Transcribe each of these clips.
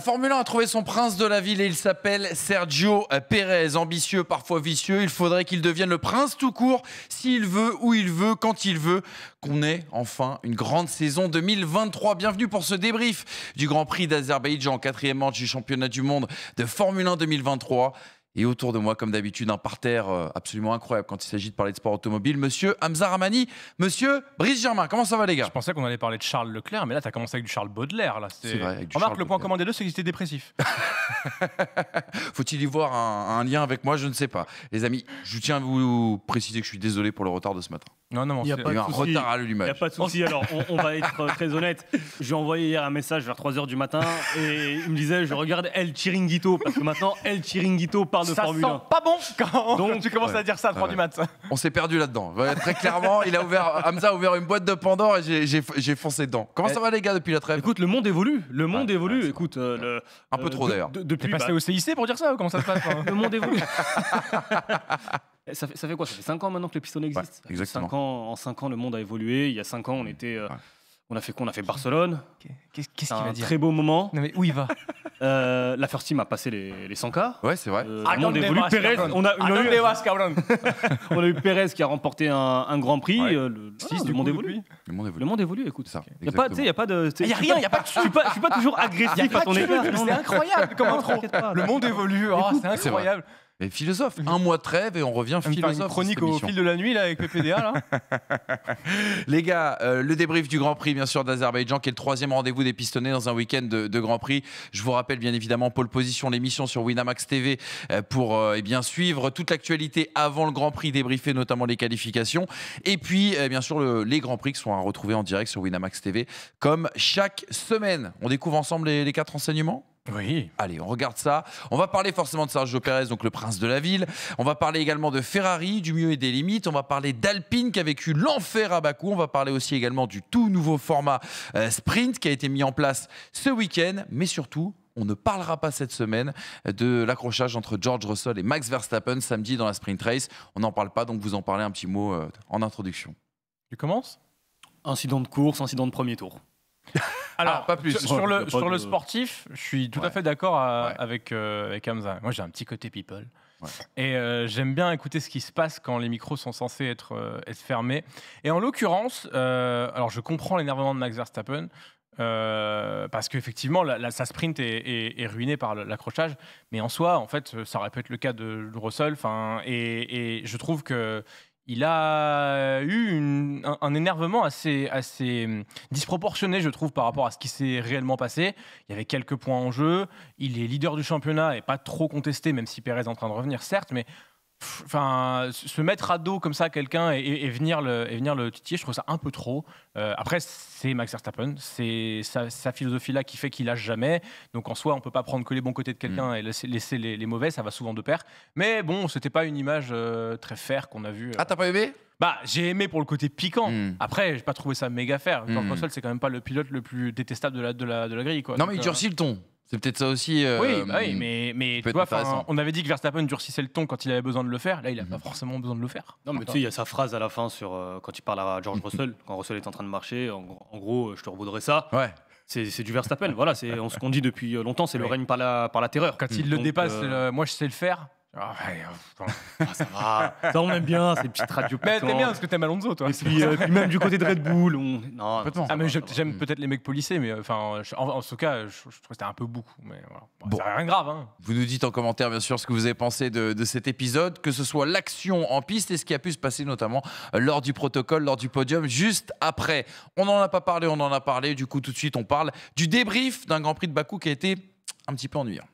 La Formule 1 a trouvé son prince de la ville et il s'appelle Sergio Pérez. Ambitieux, parfois vicieux, il faudrait qu'il devienne le prince tout court, s'il veut, où il veut, quand il veut, qu'on ait enfin une grande saison 2023. Bienvenue pour ce débrief du Grand Prix d'Azerbaïdjan, quatrième manche du championnat du monde de Formule 1 2023 et autour de moi, comme d'habitude, un parterre euh, absolument incroyable quand il s'agit de parler de sport automobile. Monsieur Hamza Ramani, monsieur Brice Germain, comment ça va les gars Je pensais qu'on allait parler de Charles Leclerc, mais là, tu as commencé avec du Charles Baudelaire. Là. C'est vrai, Remarque, le point commandé des deux, c'est qu'il était dépressif. Faut-il y voir un, lien avec moi Je ne sais pas. Les amis, je tiens à vous préciser que je suis désolé pour le retard de ce matin. Non, non, il y a, un retard à l'allumage. Il n'y a pas de souci. Alors, on, va être euh, très honnête. J'ai envoyé hier un message vers 3h du matin et il me disait, je regarde El Chiringuito, parce que maintenant, El Chiringuito parle ça Sent pas bon quand Donc, tu commences à dire ça à 3 du mat. On s'est perdu là-dedans. très clairement, il a ouvert, Hamza a ouvert une boîte de Pandore et j'ai foncé dedans. Comment eh, ça va les gars depuis la trêve Écoute, le monde évolue. Le monde évolue. écoute, euh, un peu euh, trop d'air De, depuis passé bah, au CIC pour dire ça Comment ça se passe hein Le monde évolue. Eh, ça fait, quoi Ça fait 5 ans maintenant que le piston existe exactement. en 5 ans, le monde a évolué. Il y a 5 ans, on était euh, on a fait quoi a fait Barcelone. Qu'est-ce qu'il va un dire très beau moment. mais où il va euh, La First Team a passé les, les 100K. Ouais, c'est vrai. Euh, le monde évolue, on, a, eu, Pérez qui a remporté un, grand prix. Euh, le, monde évolue. le monde évolue. écoute. Ça, il n'y a pas, y a pas de. Il ah, a rien, il a pas de. Je ne suis, pas ah. toujours agressif quand ton est C'est incroyable, Le monde évolue, oh, c'est incroyable. Mais philosophe, un mois de trêve et on revient on philosophe. Une chronique au fil de la nuit là avec le là. Les gars, euh, le débrief du Grand Prix bien sûr d'Azerbaïdjan qui est le troisième rendez-vous des pistonnés dans un week-end de, Grand Prix. Je vous rappelle bien évidemment Pôle Position, l'émission sur Winamax TV euh, pour euh, eh bien suivre toute l'actualité avant le Grand Prix, débriefer notamment les qualifications. Et puis bien sûr les Grands Prix qui sont à retrouver en direct sur Winamax TV comme chaque semaine. On découvre ensemble les quatre enseignements Allez, on regarde ça. On va parler forcément de Sergio Pérez, donc le prince de la ville. On va parler également de Ferrari, du mieux et des limites. On va parler d'Alpine qui a vécu l'enfer à Bakou. On va parler aussi également du tout nouveau format euh, sprint qui a été mis en place ce week-end. Mais surtout, on ne parlera pas cette semaine de l'accrochage entre George Russell et Max Verstappen samedi dans la sprint race. On n'en parle pas, donc vous en parlez un petit mot euh, en introduction. Tu commences Incident de course, incident de premier tour. Alors, ah, pas plus. Sur, le, sur le sportif, je suis tout à fait d'accord euh, avec, euh, avec Hamza. Moi, j'ai un petit côté people. Et euh, j'aime bien écouter ce qui se passe quand les micros sont censés être, être fermés. Et en l'occurrence, alors je comprends l'énervement de Max Verstappen. parce qu'effectivement, sa sprint est, ruinée par l'accrochage, mais en soi, en fait, ça aurait pu être le cas de Russell. et je trouve que il a euh, eu un, énervement assez, assez hum, disproportionné, je trouve, par rapport à ce qui s'est réellement passé. Il y avait quelques points en jeu. Il est leader du championnat et pas trop contesté, même si Perez est en train de revenir, certes, mais enfin se mettre à dos comme ça quelqu'un et, venir le et venir le titiller je trouve ça un peu trop euh, après c'est Max Verstappen c'est sa, philosophie là qui fait qu'il lâche jamais donc en soi on peut pas prendre que les bons côtés de quelqu'un mm. et laisser, les, mauvais ça va souvent de pair mais bon c'était pas une image euh, très fair qu'on a vu euh. ah t'as pas aimé bah, j'ai aimé pour le côté piquant. Mm. Après, j'ai pas trouvé ça méga fair. George mmh. c'est quand même pas le pilote le plus détestable de la, de la, grille. Quoi. Non, mais il durcit le ton. C'est peut-être ça aussi. Euh, bah oui, mais, tu vois, on avait dit que Verstappen durcissait le ton quand il avait besoin de le faire. Là, il n'a pas mhm. forcément besoin de le faire. Non, mais tu sais, il y a sa phrase à la fin sur, euh, quand il parle à George Russell, quand Russell est en train de marcher, en, gros, euh, je te revaudrai ça. Ouais. C'est du Verstappen, voilà, c'est ce qu'on dit depuis longtemps, c'est le règne par la, par la terreur. Quand il le dépasse, moi je sais le faire, ah, euh, ah, ça va. Ça, on aime bien, ces petites radios. Mais t'aimes bien parce que t'aimes Alonso, toi. Et puis, euh, même du côté de Red Bull. Non, ah, j'aime mm. peut-être les mecs policiers mais euh, enfin, en, tout ce cas, je, trouve que c'était un peu beaucoup. Mais voilà. Bon, rien de grave. Hein. Vous nous dites en commentaire, bien sûr, ce que vous avez pensé de, de cet épisode, que ce soit l'action en piste et ce qui a pu se passer notamment lors du protocole, lors du podium, juste après. On n'en a pas parlé, on en a parlé. Du coup, tout de suite, on parle du débrief d'un Grand Prix de Bakou qui a été un petit peu ennuyant.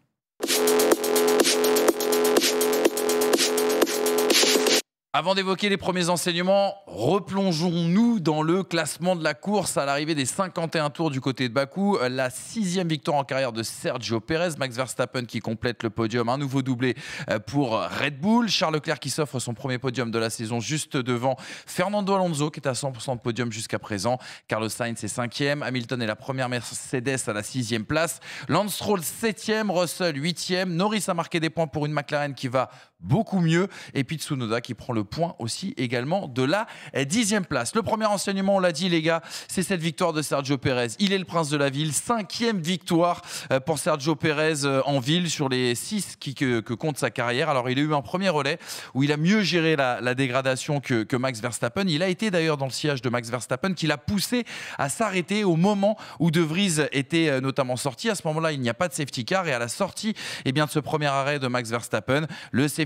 Avant d'évoquer les premiers enseignements, replongeons-nous dans le classement de la course à l'arrivée des 51 tours du côté de Bakou. La sixième victoire en carrière de Sergio Pérez, Max Verstappen qui complète le podium, un nouveau doublé euh, pour Red Bull, Charles Leclerc qui s'offre son premier podium de la saison juste devant Fernando Alonso qui est à 100% de podium jusqu'à présent, Carlos Sainz est cinquième, Hamilton est la première Mercedes à la sixième place, Lance Stroll septième, Russell huitième, Norris a marqué des points pour une McLaren qui va beaucoup mieux. Et puis Tsunoda qui prend le point aussi également de la dixième place. Le premier enseignement, on l'a dit les gars, c'est cette victoire de Sergio Pérez. Il est le prince de la ville, cinquième victoire euh, pour Sergio Pérez euh, en ville sur les six qui, que, compte sa carrière. Alors il a eu un premier relais où il a mieux géré la, dégradation que, Max Verstappen. Il a été d'ailleurs dans le sillage de Max Verstappen qui l'a poussé à s'arrêter au moment où De Vries était euh, notamment sorti. À ce moment-là, il n'y a pas de safety car et à la sortie eh bien, de ce premier arrêt de Max Verstappen, le safety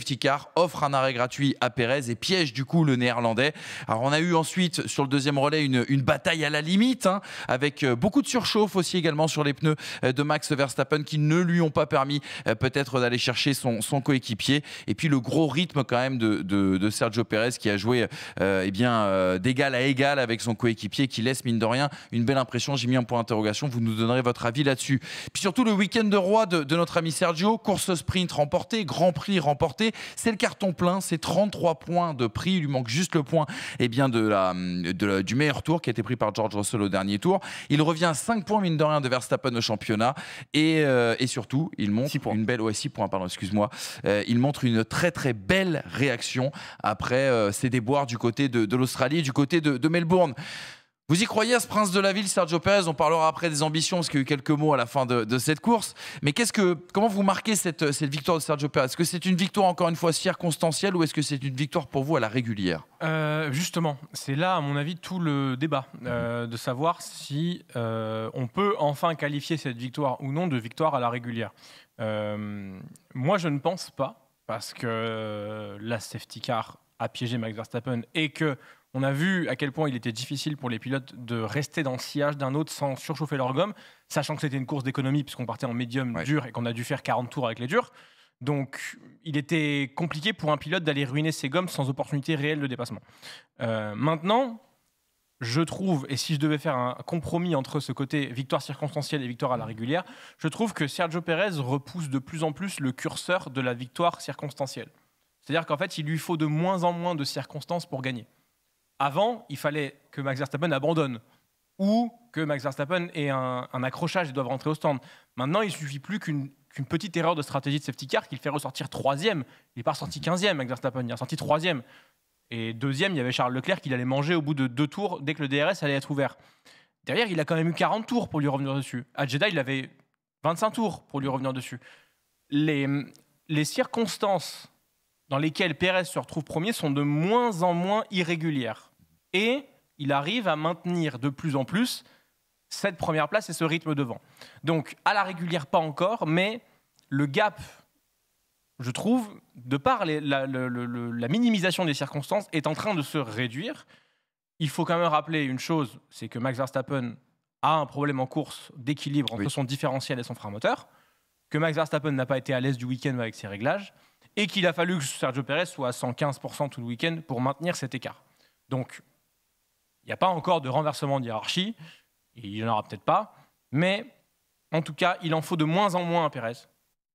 offre un arrêt gratuit à Perez et piège du coup le néerlandais. Alors on a eu ensuite sur le deuxième relais une, bataille à la limite, hein, avec euh, beaucoup de surchauffe aussi également sur les pneus euh, de Max Verstappen qui ne lui ont pas permis euh, peut-être d'aller chercher son, coéquipier. Et puis le gros rythme quand même de, Sergio Perez qui a joué eh bien d'égal à égal avec son coéquipier qui laisse mine de rien une belle impression. J'ai mis un point d'interrogation. Vous nous donnerez votre avis là-dessus. Puis surtout le week-end de roi de, de notre ami Sergio, course sprint remportée, Grand Prix remporté. C'est le carton plein, c'est 33 points de prix. Il lui manque juste le point eh bien, de la, du meilleur tour qui a été pris par George Russell au dernier tour. Il revient à 5 points, mine de rien, de Verstappen au championnat. Et, euh, surtout, il montre une belle. moi euh, il montre une très très belle réaction après ses euh, déboires du côté de, l'Australie l'Australie, du côté de Melbourne. Vous y croyez à ce prince de la ville, Sergio Perez On parlera après des ambitions, parce qu'il y a eu quelques mots à la fin de, cette course. Mais que, comment vous marquez cette, victoire de Sergio Perez Est-ce que c'est une victoire, encore une fois, circonstancielle ou est-ce que c'est une victoire pour vous à la régulière euh, Justement, c'est là, à mon avis, tout le débat, mmh. euh, de savoir si euh, on peut enfin qualifier cette victoire ou non de victoire à la régulière. moi, je ne pense pas, parce que la safety car a piégé Max Verstappen et que on a vu à quel point il était difficile pour les pilotes de rester dans le sillage d'un autre sans surchauffer leur gomme, sachant que c'était une course d'économie puisqu'on partait en médium dur et qu'on a dû faire 40 tours avec les durs. Donc, il était compliqué pour un pilote d'aller ruiner ses gommes sans opportunité réelle de dépassement. Euh, maintenant, je trouve, et si je devais faire un compromis entre ce côté victoire circonstancielle et victoire à la régulière, je trouve que Sergio Pérez repousse de plus en plus le curseur de la victoire circonstancielle. C'est-à-dire qu'en fait, il lui faut de moins en moins de circonstances pour gagner. Avant, il fallait que Max Verstappen abandonne ou que Max Verstappen ait un, accrochage et doive rentrer au stand. Maintenant, il suffit plus qu'une petite erreur de stratégie de safety car qui le fait ressortir troisième. Il n'est pas ressorti quinzième, Max Verstappen, il est ressorti troisième. Et deuxième, il y avait Charles Leclerc qui allait manger au bout de deux tours dès que le DRS allait être ouvert. Derrière, il a quand même eu 40 tours pour lui revenir dessus. À Jeddah, il avait 25 tours pour lui revenir dessus. Les, les circonstances dans lesquelles Pérez se retrouve premier sont de moins en moins irrégulières et il arrive à maintenir de plus en plus cette première place et ce rythme devant. Donc, à la régulière, pas encore, mais le gap, je trouve, de par la, minimisation des circonstances, est en train de se réduire. Il faut quand même rappeler une chose, c'est que Max Verstappen a un problème en course d'équilibre entre son différentiel et son frein moteur, que Max Verstappen n'a pas été à l'aise du week-end avec ses réglages, et qu'il a fallu que Sergio Perez soit à 115% tout le week-end pour maintenir cet écart. Donc, il n'y a pas encore de renversement de hiérarchie, il n'y en aura peut-être pas, mais en tout cas, il en faut de moins en moins à Pérez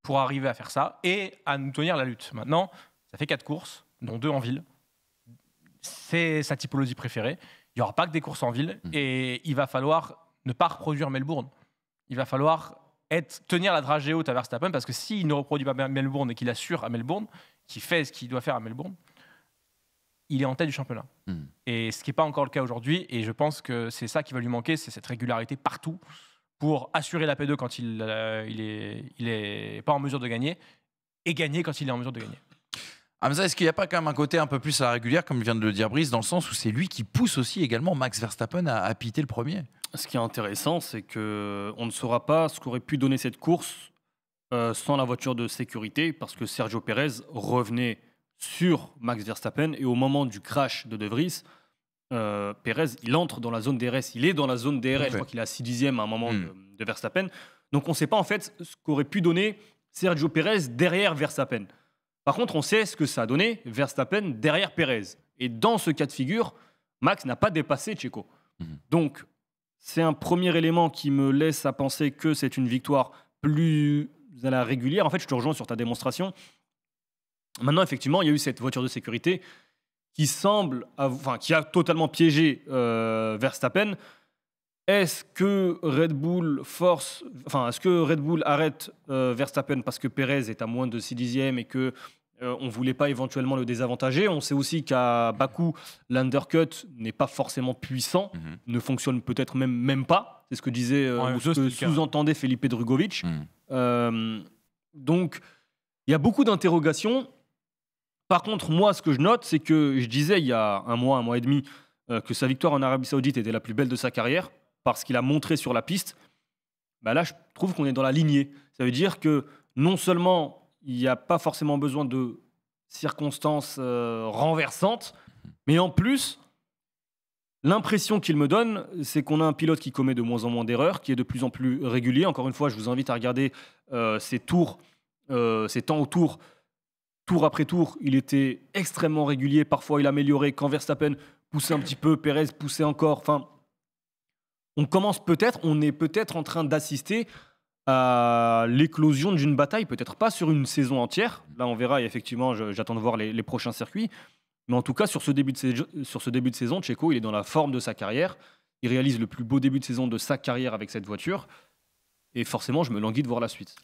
pour arriver à faire ça et à nous tenir la lutte. Maintenant, ça fait quatre courses, dont deux en ville. C'est sa typologie préférée. Il n'y aura pas que des courses en ville hmm. et il va falloir ne pas reproduire Melbourne. Il va falloir tenir la dragée haute à Verstappen parce que s'il ne reproduit pas Melbourne et qu'il assure à Melbourne, qu'il fait ce qu'il doit faire à Melbourne, il est en tête du championnat. Hmm. Et ce qui n'est pas encore le cas aujourd'hui. Et je pense que c'est ça qui va lui manquer, c'est cette régularité partout pour assurer la P2 quand il n'est euh, il est, il est pas en mesure de gagner et gagner quand il est en mesure de gagner. Hamza, est-ce qu'il n'y a pas quand même un côté un peu plus à la régulière, comme vient de le dire Brice, dans le sens où c'est lui qui pousse aussi également Max Verstappen à, à piter le premier Ce qui est intéressant, c'est que on ne saura pas ce qu'aurait pu donner cette course euh, sans la voiture de sécurité, parce que Sergio Perez revenait sur Max Verstappen. Et au moment du crash de De Vries, euh, Pérez, il entre dans la zone DRS. Il est dans la zone DRS. Je crois qu'il est à 6 dixièmes à un moment hmm. de, Verstappen. Donc on ne sait pas en fait ce qu'aurait pu donner Sergio Pérez derrière Verstappen. Par contre, on sait ce que ça a donné Verstappen derrière Pérez. Et dans ce cas de figure, Max n'a pas dépassé Checo. Hmm. Donc c'est un premier élément qui me laisse à penser que c'est une victoire plus à la régulière. En fait, je te rejoins sur ta démonstration. Maintenant, effectivement, il y a eu cette voiture de sécurité qui semble, enfin, qui a totalement piégé euh, Verstappen. Est-ce que Red Bull force, enfin, est-ce que Red Bull arrête euh, Verstappen parce que Pérez est à moins de 6 dixièmes et que ne euh, on voulait pas éventuellement le désavantager. On sait aussi qu'à Bakou, l'undercut n'est pas forcément puissant, mhm. ne fonctionne peut-être même, même pas. C'est ce que disait ce que sous-entendait Felipe Drugovic. Mhm. donc, il y a beaucoup d'interrogations. Par contre, moi, ce que je note, c'est que je disais il y a un mois, un mois et demi, euh, que sa victoire en Arabie Saoudite était la plus belle de sa carrière, parce qu'il a montré sur la piste. Bah là, je trouve qu'on est dans la lignée. Ça veut dire que non seulement il n'y a pas forcément besoin de circonstances euh, renversantes, mais en plus, L'impression qu'il me donne, c'est qu'on a un pilote qui commet de moins en moins d'erreurs, qui est de plus en plus régulier. Encore une fois, je vous invite à regarder euh, ses tours, ces temps autour. tour tour après tour, il était extrêmement régulier. Parfois, il améliorait quand Verstappen poussait un petit peu, Perez poussait encore. Enfin, on commence peut-être, on est peut-être en train d'assister à l'éclosion d'une bataille, peut-être pas sur une saison entière. Là, on verra, et effectivement, j'attends de voir les, prochains circuits. Mais en tout cas, sur ce début de, saison, sur ce début de saison, Checo, il est dans la forme de sa carrière. Il réalise le plus beau début de saison de sa carrière avec cette voiture. Et forcément, je me languis de voir la suite.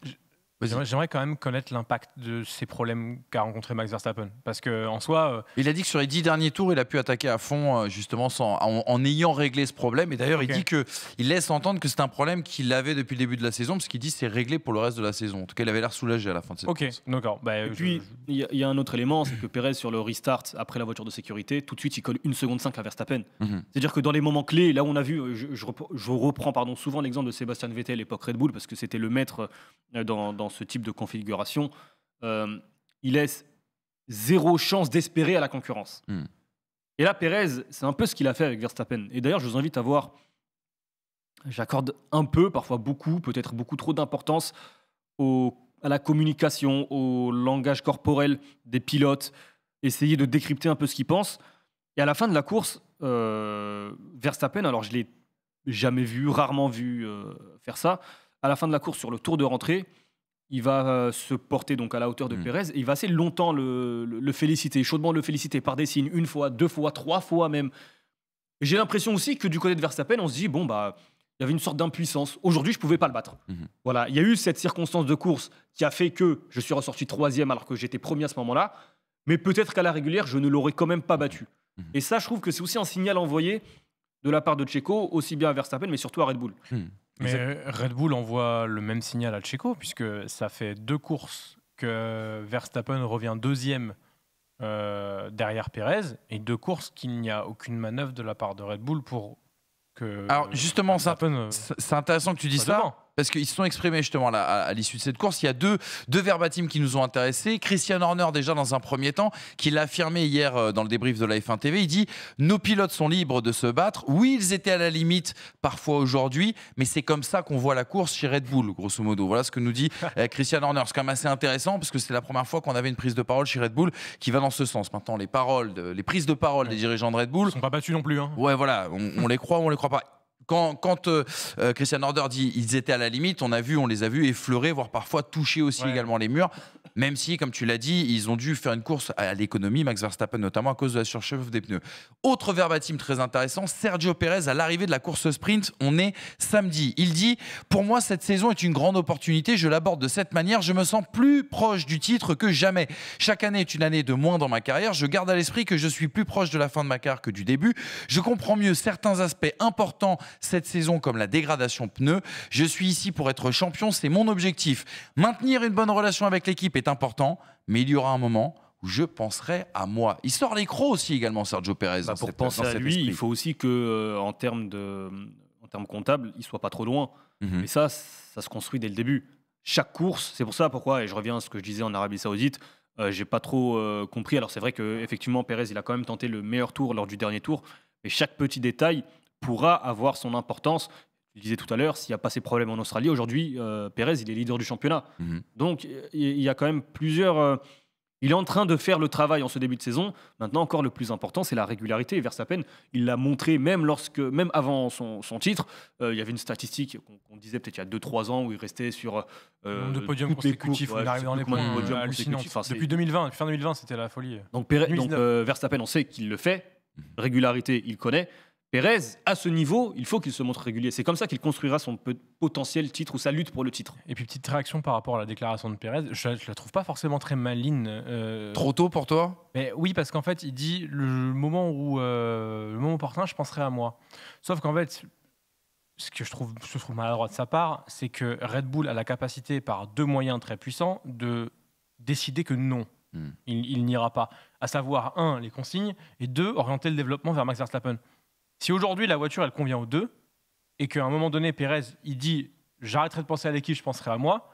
J'aimerais quand même connaître l'impact de ces problèmes qu'a rencontré Max Verstappen. Parce que en soi. Euh, il a dit que sur les dix derniers tours, il a pu attaquer à fond, euh, justement, sans, en, ayant réglé ce problème. Et d'ailleurs, il dit que il laisse entendre que c'est un problème qu'il avait depuis le début de la saison, parce qu'il dit c'est réglé pour le reste de la saison. En tout cas, il avait l'air soulagé à la fin de cette Ok, d'accord. Bah, Et puis, il y, a un autre élément, c'est que Perez, sur le restart, après la voiture de sécurité, tout de suite, il colle une seconde 5 à Verstappen. Mhm. C'est-à-dire que dans les moments clés, là où on a vu, euh, je, je reprends, pardon, souvent l'exemple de Sébastien Vettel, l'époque Red Bull, parce que c'était le maître dans, dans ce type de configuration, euh, il laisse zéro chance d'espérer à la concurrence. Hmm. Et là, Pérez, c'est un peu ce qu'il a fait avec Verstappen. Et d'ailleurs, je vous invite à voir, j'accorde un peu, parfois beaucoup, peut-être beaucoup trop d'importance à la communication, au langage corporel des pilotes, essayer de décrypter un peu ce qu'ils pensent. Et à la fin de la course, euh, Verstappen, alors je l'ai jamais vu, rarement vu euh, faire ça, à la fin de la course sur le tour de rentrée, il va euh, se porter donc à la hauteur de mm. Pérez. il va assez longtemps le, féliciter, chaudement le féliciter par des signes, une fois, deux fois, trois fois même. J'ai l'impression aussi que du côté de Verstappen, on se dit bon bah il y avait une sorte d'impuissance. Aujourd'hui, je pouvais pas le battre. Mm-hmm. Voilà, il y a eu cette circonstance de course qui a fait que je suis ressorti troisième alors que j'étais premier à ce moment-là. Mais peut-être qu'à la régulière, je ne l'aurais quand même pas mm-hmm. battu. Mm-hmm. Et ça, je trouve que c'est aussi un signal envoyé de la part de Checo, aussi bien à Verstappen, mais surtout à Red Bull. Hmm. Mais euh, Red Bull envoie le même signal à Checo, puisque ça fait deux courses que Verstappen revient deuxième euh, derrière Pérez, et deux courses qu'il n'y a aucune manœuvre de la part de Red Bull pour que. Alors justement, euh, c'est intéressant que tu dises ça parce qu'ils se sont exprimés justement à, à, l'issue de cette course. Il y a deux, deux verbatims qui nous ont intéressés. Christian Horner, déjà dans un premier temps, qui l'a affirmé hier euh, dans le débrief de la F1 TV, il dit Nos pilotes sont libres de se battre. Oui, ils étaient à la limite parfois aujourd'hui, mais c'est comme ça qu'on voit la course chez Red Bull, grosso modo. Voilà ce que nous dit euh, Christian Horner. C'est quand même assez intéressant, parce que c'est la première fois qu'on avait une prise de parole chez Red Bull qui va dans ce sens. Maintenant, les paroles, les prises de parole des dirigeants de Red Bull. Ils sont pas battus non plus. Hein. Ouais, voilà, on, les croit ou on les croit pas quand, euh, euh, Christian Order dit ils étaient à la limite, on a vu, on les a vus effleurer, voire parfois toucher aussi également les murs. Même si, comme tu l'as dit, ils ont dû faire une course à l'économie, Max Verstappen notamment à cause de la surchauffe des pneus. Autre verbatim très intéressant, Sergio Pérez à l'arrivée de la course sprint, on est samedi. Il dit Pour moi, cette saison est une grande opportunité, je l'aborde de cette manière, je me sens plus proche du titre que jamais. Chaque année est une année de moins dans ma carrière, je garde à l'esprit que je suis plus proche de la fin de ma carrière que du début. Je comprends mieux certains aspects importants cette saison comme la dégradation pneu. Je suis ici pour être champion, c'est mon objectif. Maintenir une bonne relation avec l'équipe est important, mais il y aura un moment où je penserai à moi. Il sort les crocs aussi également, Sergio Pérez. Bah, pour penser à lui, il faut aussi que, euh, en termes de, en termes comptables, il soit pas trop loin. Mhm. Mais ça, ça se construit dès le début. Chaque course, c'est pour ça pourquoi, et je reviens à ce que je disais en Arabie Saoudite, je euh, j'ai pas trop euh, compris. Alors c'est vrai qu'effectivement, effectivement, Pérez, il a quand même tenté le meilleur tour lors du dernier tour, mais chaque petit détail, pourra avoir son importance. Je disais tout à l'heure, s'il n'y a pas ces problèmes en Australie, aujourd'hui, euh, Pérez, il est leader du championnat. Mhm. Donc, il y a quand même plusieurs. Euh, il est en train de faire le travail en ce début de saison. Maintenant, encore le plus important, c'est la régularité. Verstappen, il l'a montré même, lorsque, même avant son, son titre. Euh, il y avait une statistique qu'on disait peut-être il y a 2-3 ans où il restait sur. le nombre de podiums consécutifs, ouais, arrive dans les points. Depuis 2020, fin 2020, c'était la folie. Donc, Pérez, donc Verstappen, on sait qu'il le fait. Mhm. Régularité, il connaît. Pérez, à ce niveau, il faut qu'il se montre régulier. C'est comme ça qu'il construira son potentiel titre ou sa lutte pour le titre. Et puis, petite réaction par rapport à la déclaration de Pérez. Je, ne la trouve pas forcément très maligne. Euh, Trop tôt pour toi Mais Oui, parce qu'en fait, il dit le moment où euh, le moment opportun, je penserai à moi. Sauf qu'en fait, ce que je trouve, maladroit de sa part, c'est que Red Bull a la capacité, par deux moyens très puissants, de décider que non, hmm. il n'ira pas. À savoir, un, les consignes, et deux, orienter le développement vers Max Verstappen. Si aujourd'hui la voiture elle convient aux deux, et qu'à un moment donné, Pérez, il dit j'arrêterai de penser à l'équipe, je penserai à moi.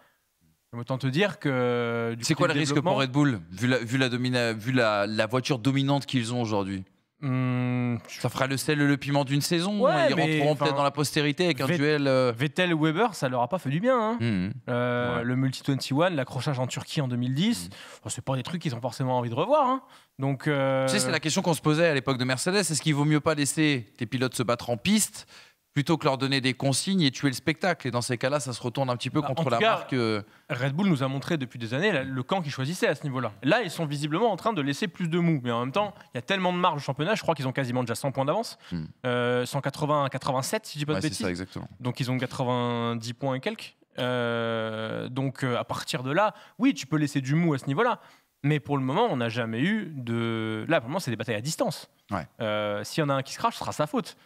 Autant te dire que. C'est quoi le risque pour Red Bull, vu la voiture dominante qu'ils ont aujourd'hui Hmm, ça fera le sel et le piment d'une saison. Hein. ils rentreront peut-être dans la postérité avec un duel. Euh, Vettel Weber, ça leur a pas fait du bien. Hein. Hmm, hmm. Euh, le multi-21, l'accrochage en Turquie en 2010, c'est pas des trucs qu'ils ont forcément envie de revoir. Hein. Donc, euh, Tu sais, c'est la question qu'on se posait à l'époque de Mercedes. Est-ce qu'il vaut mieux pas laisser tes pilotes se battre en piste plutôt que leur donner des consignes et tuer le spectacle. Et dans ces cas-là, ça se retourne un petit peu bah, contre la marque. Euh. Red Bull nous a montré depuis des années le camp qu'ils choisissaient à ce niveau-là. Là, ils sont visiblement en train de laisser plus de mou. Mais en même temps, il y a tellement de marge au championnat, je crois qu'ils ont quasiment déjà 100 points d'avance. 180 hmm. 87, euh, si je dis pas de bêtises. exactement. Donc ils ont 90 points et quelques. Euh, donc à partir de là, oui, tu peux laisser du mou à ce niveau-là. Mais pour le moment, on n'a jamais eu de. Là, pour le moment, c'est des batailles à distance. Ouais. S'il y en a un qui se crache, ce sera sa faute.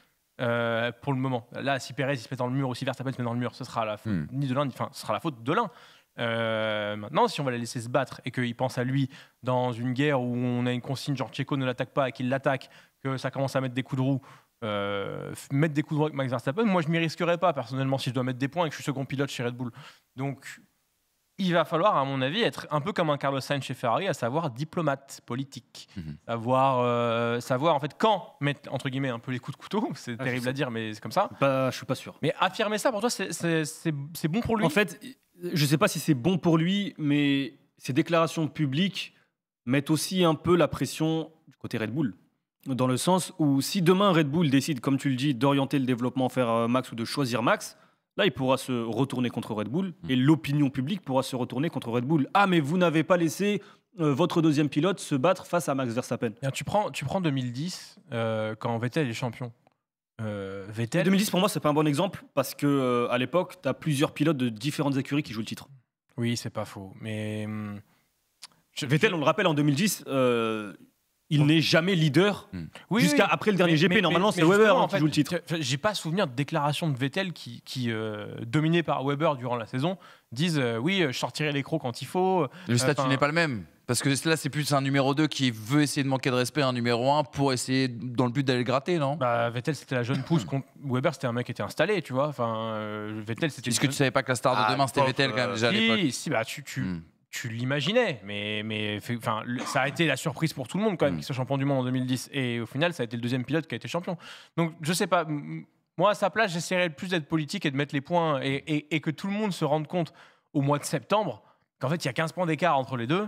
Euh, pour le moment. Là, si Perez il se met dans le mur ou si Verstappen se met dans le mur, ce sera la faute hmm. ni de l'un, enfin, ce sera la faute de l'un. Euh, maintenant, si on va la laisser se battre et qu'il pense à lui dans une guerre où on a une consigne genre Checo ne l'attaque pas et qu'il l'attaque, que ça commence à mettre des coups de roue, euh, mettre des coups de roue avec Max Verstappen, moi je m'y risquerais pas personnellement si je dois mettre des points et que je suis second pilote chez Red Bull. Donc il va falloir, à mon avis, être un peu comme un Carlos Sainz chez Ferrari, à savoir diplomate politique, avoir, mhm. euh, savoir, en fait quand mettre entre guillemets un peu les coups de couteau. C'est ah, terrible à dire, mais c'est comme ça. Bah, je suis pas sûr. Mais affirmer ça pour toi, c'est bon pour lui. En fait, je sais pas si c'est bon pour lui, mais ses déclarations publiques mettent aussi un peu la pression du côté Red Bull. Dans le sens où si demain Red Bull décide, comme tu le dis, d'orienter le développement vers euh, Max ou de choisir Max, Là, il pourra se retourner contre Red Bull mm. et l'opinion publique pourra se retourner contre Red Bull. Ah, mais vous n'avez pas laissé euh, votre deuxième pilote se battre face à Max Verstappen. Bien, tu, prends, tu prends 2010 euh, quand Vettel est champion. Euh, Vettel... 2010 pour moi c'est pas un bon exemple parce que à l'époque tu as plusieurs pilotes de différentes écuries qui jouent le titre. Oui c'est pas faux mais hum, Vettel on le rappelle en 2010 il n'est jamais leader hmm. jusqu'à après le dernier GP. normalement, c'est Weber hein, qui joue le titre. J'ai pas souvenir de déclaration de Vettel qui, qui euh, dominé par Weber durant la saison, disent euh, oui, euh, je sortirai les crocs quand il faut. Le statut n'est pas le même. Parce que là, c'est plus un numéro 2 qui veut essayer de manquer de respect à un numéro 1 pour essayer, dans le but d'aller gratter, non bah, Vettel, c'était la jeune pousse. Weber, c'était un mec qui était installé, tu vois. Enfin, Vettel, c'était. Est-ce que tu savais pas que la star de ah, demain, c'était Vettel, quand même, déjà à l'époque Si, bah, tu, hmm tu l'imaginais, mais, mais enfin, ça a été la surprise pour tout le monde quand même mm. qu'il soit champion du monde en 2010. Et au final, ça a été le deuxième pilote qui a été champion. Donc, je sais pas. Moi, à sa place, j'essaierais le plus d'être politique et de mettre les points et, que tout le monde se rende compte au mois de septembre qu'en fait, il y a 15 points d'écart entre les deux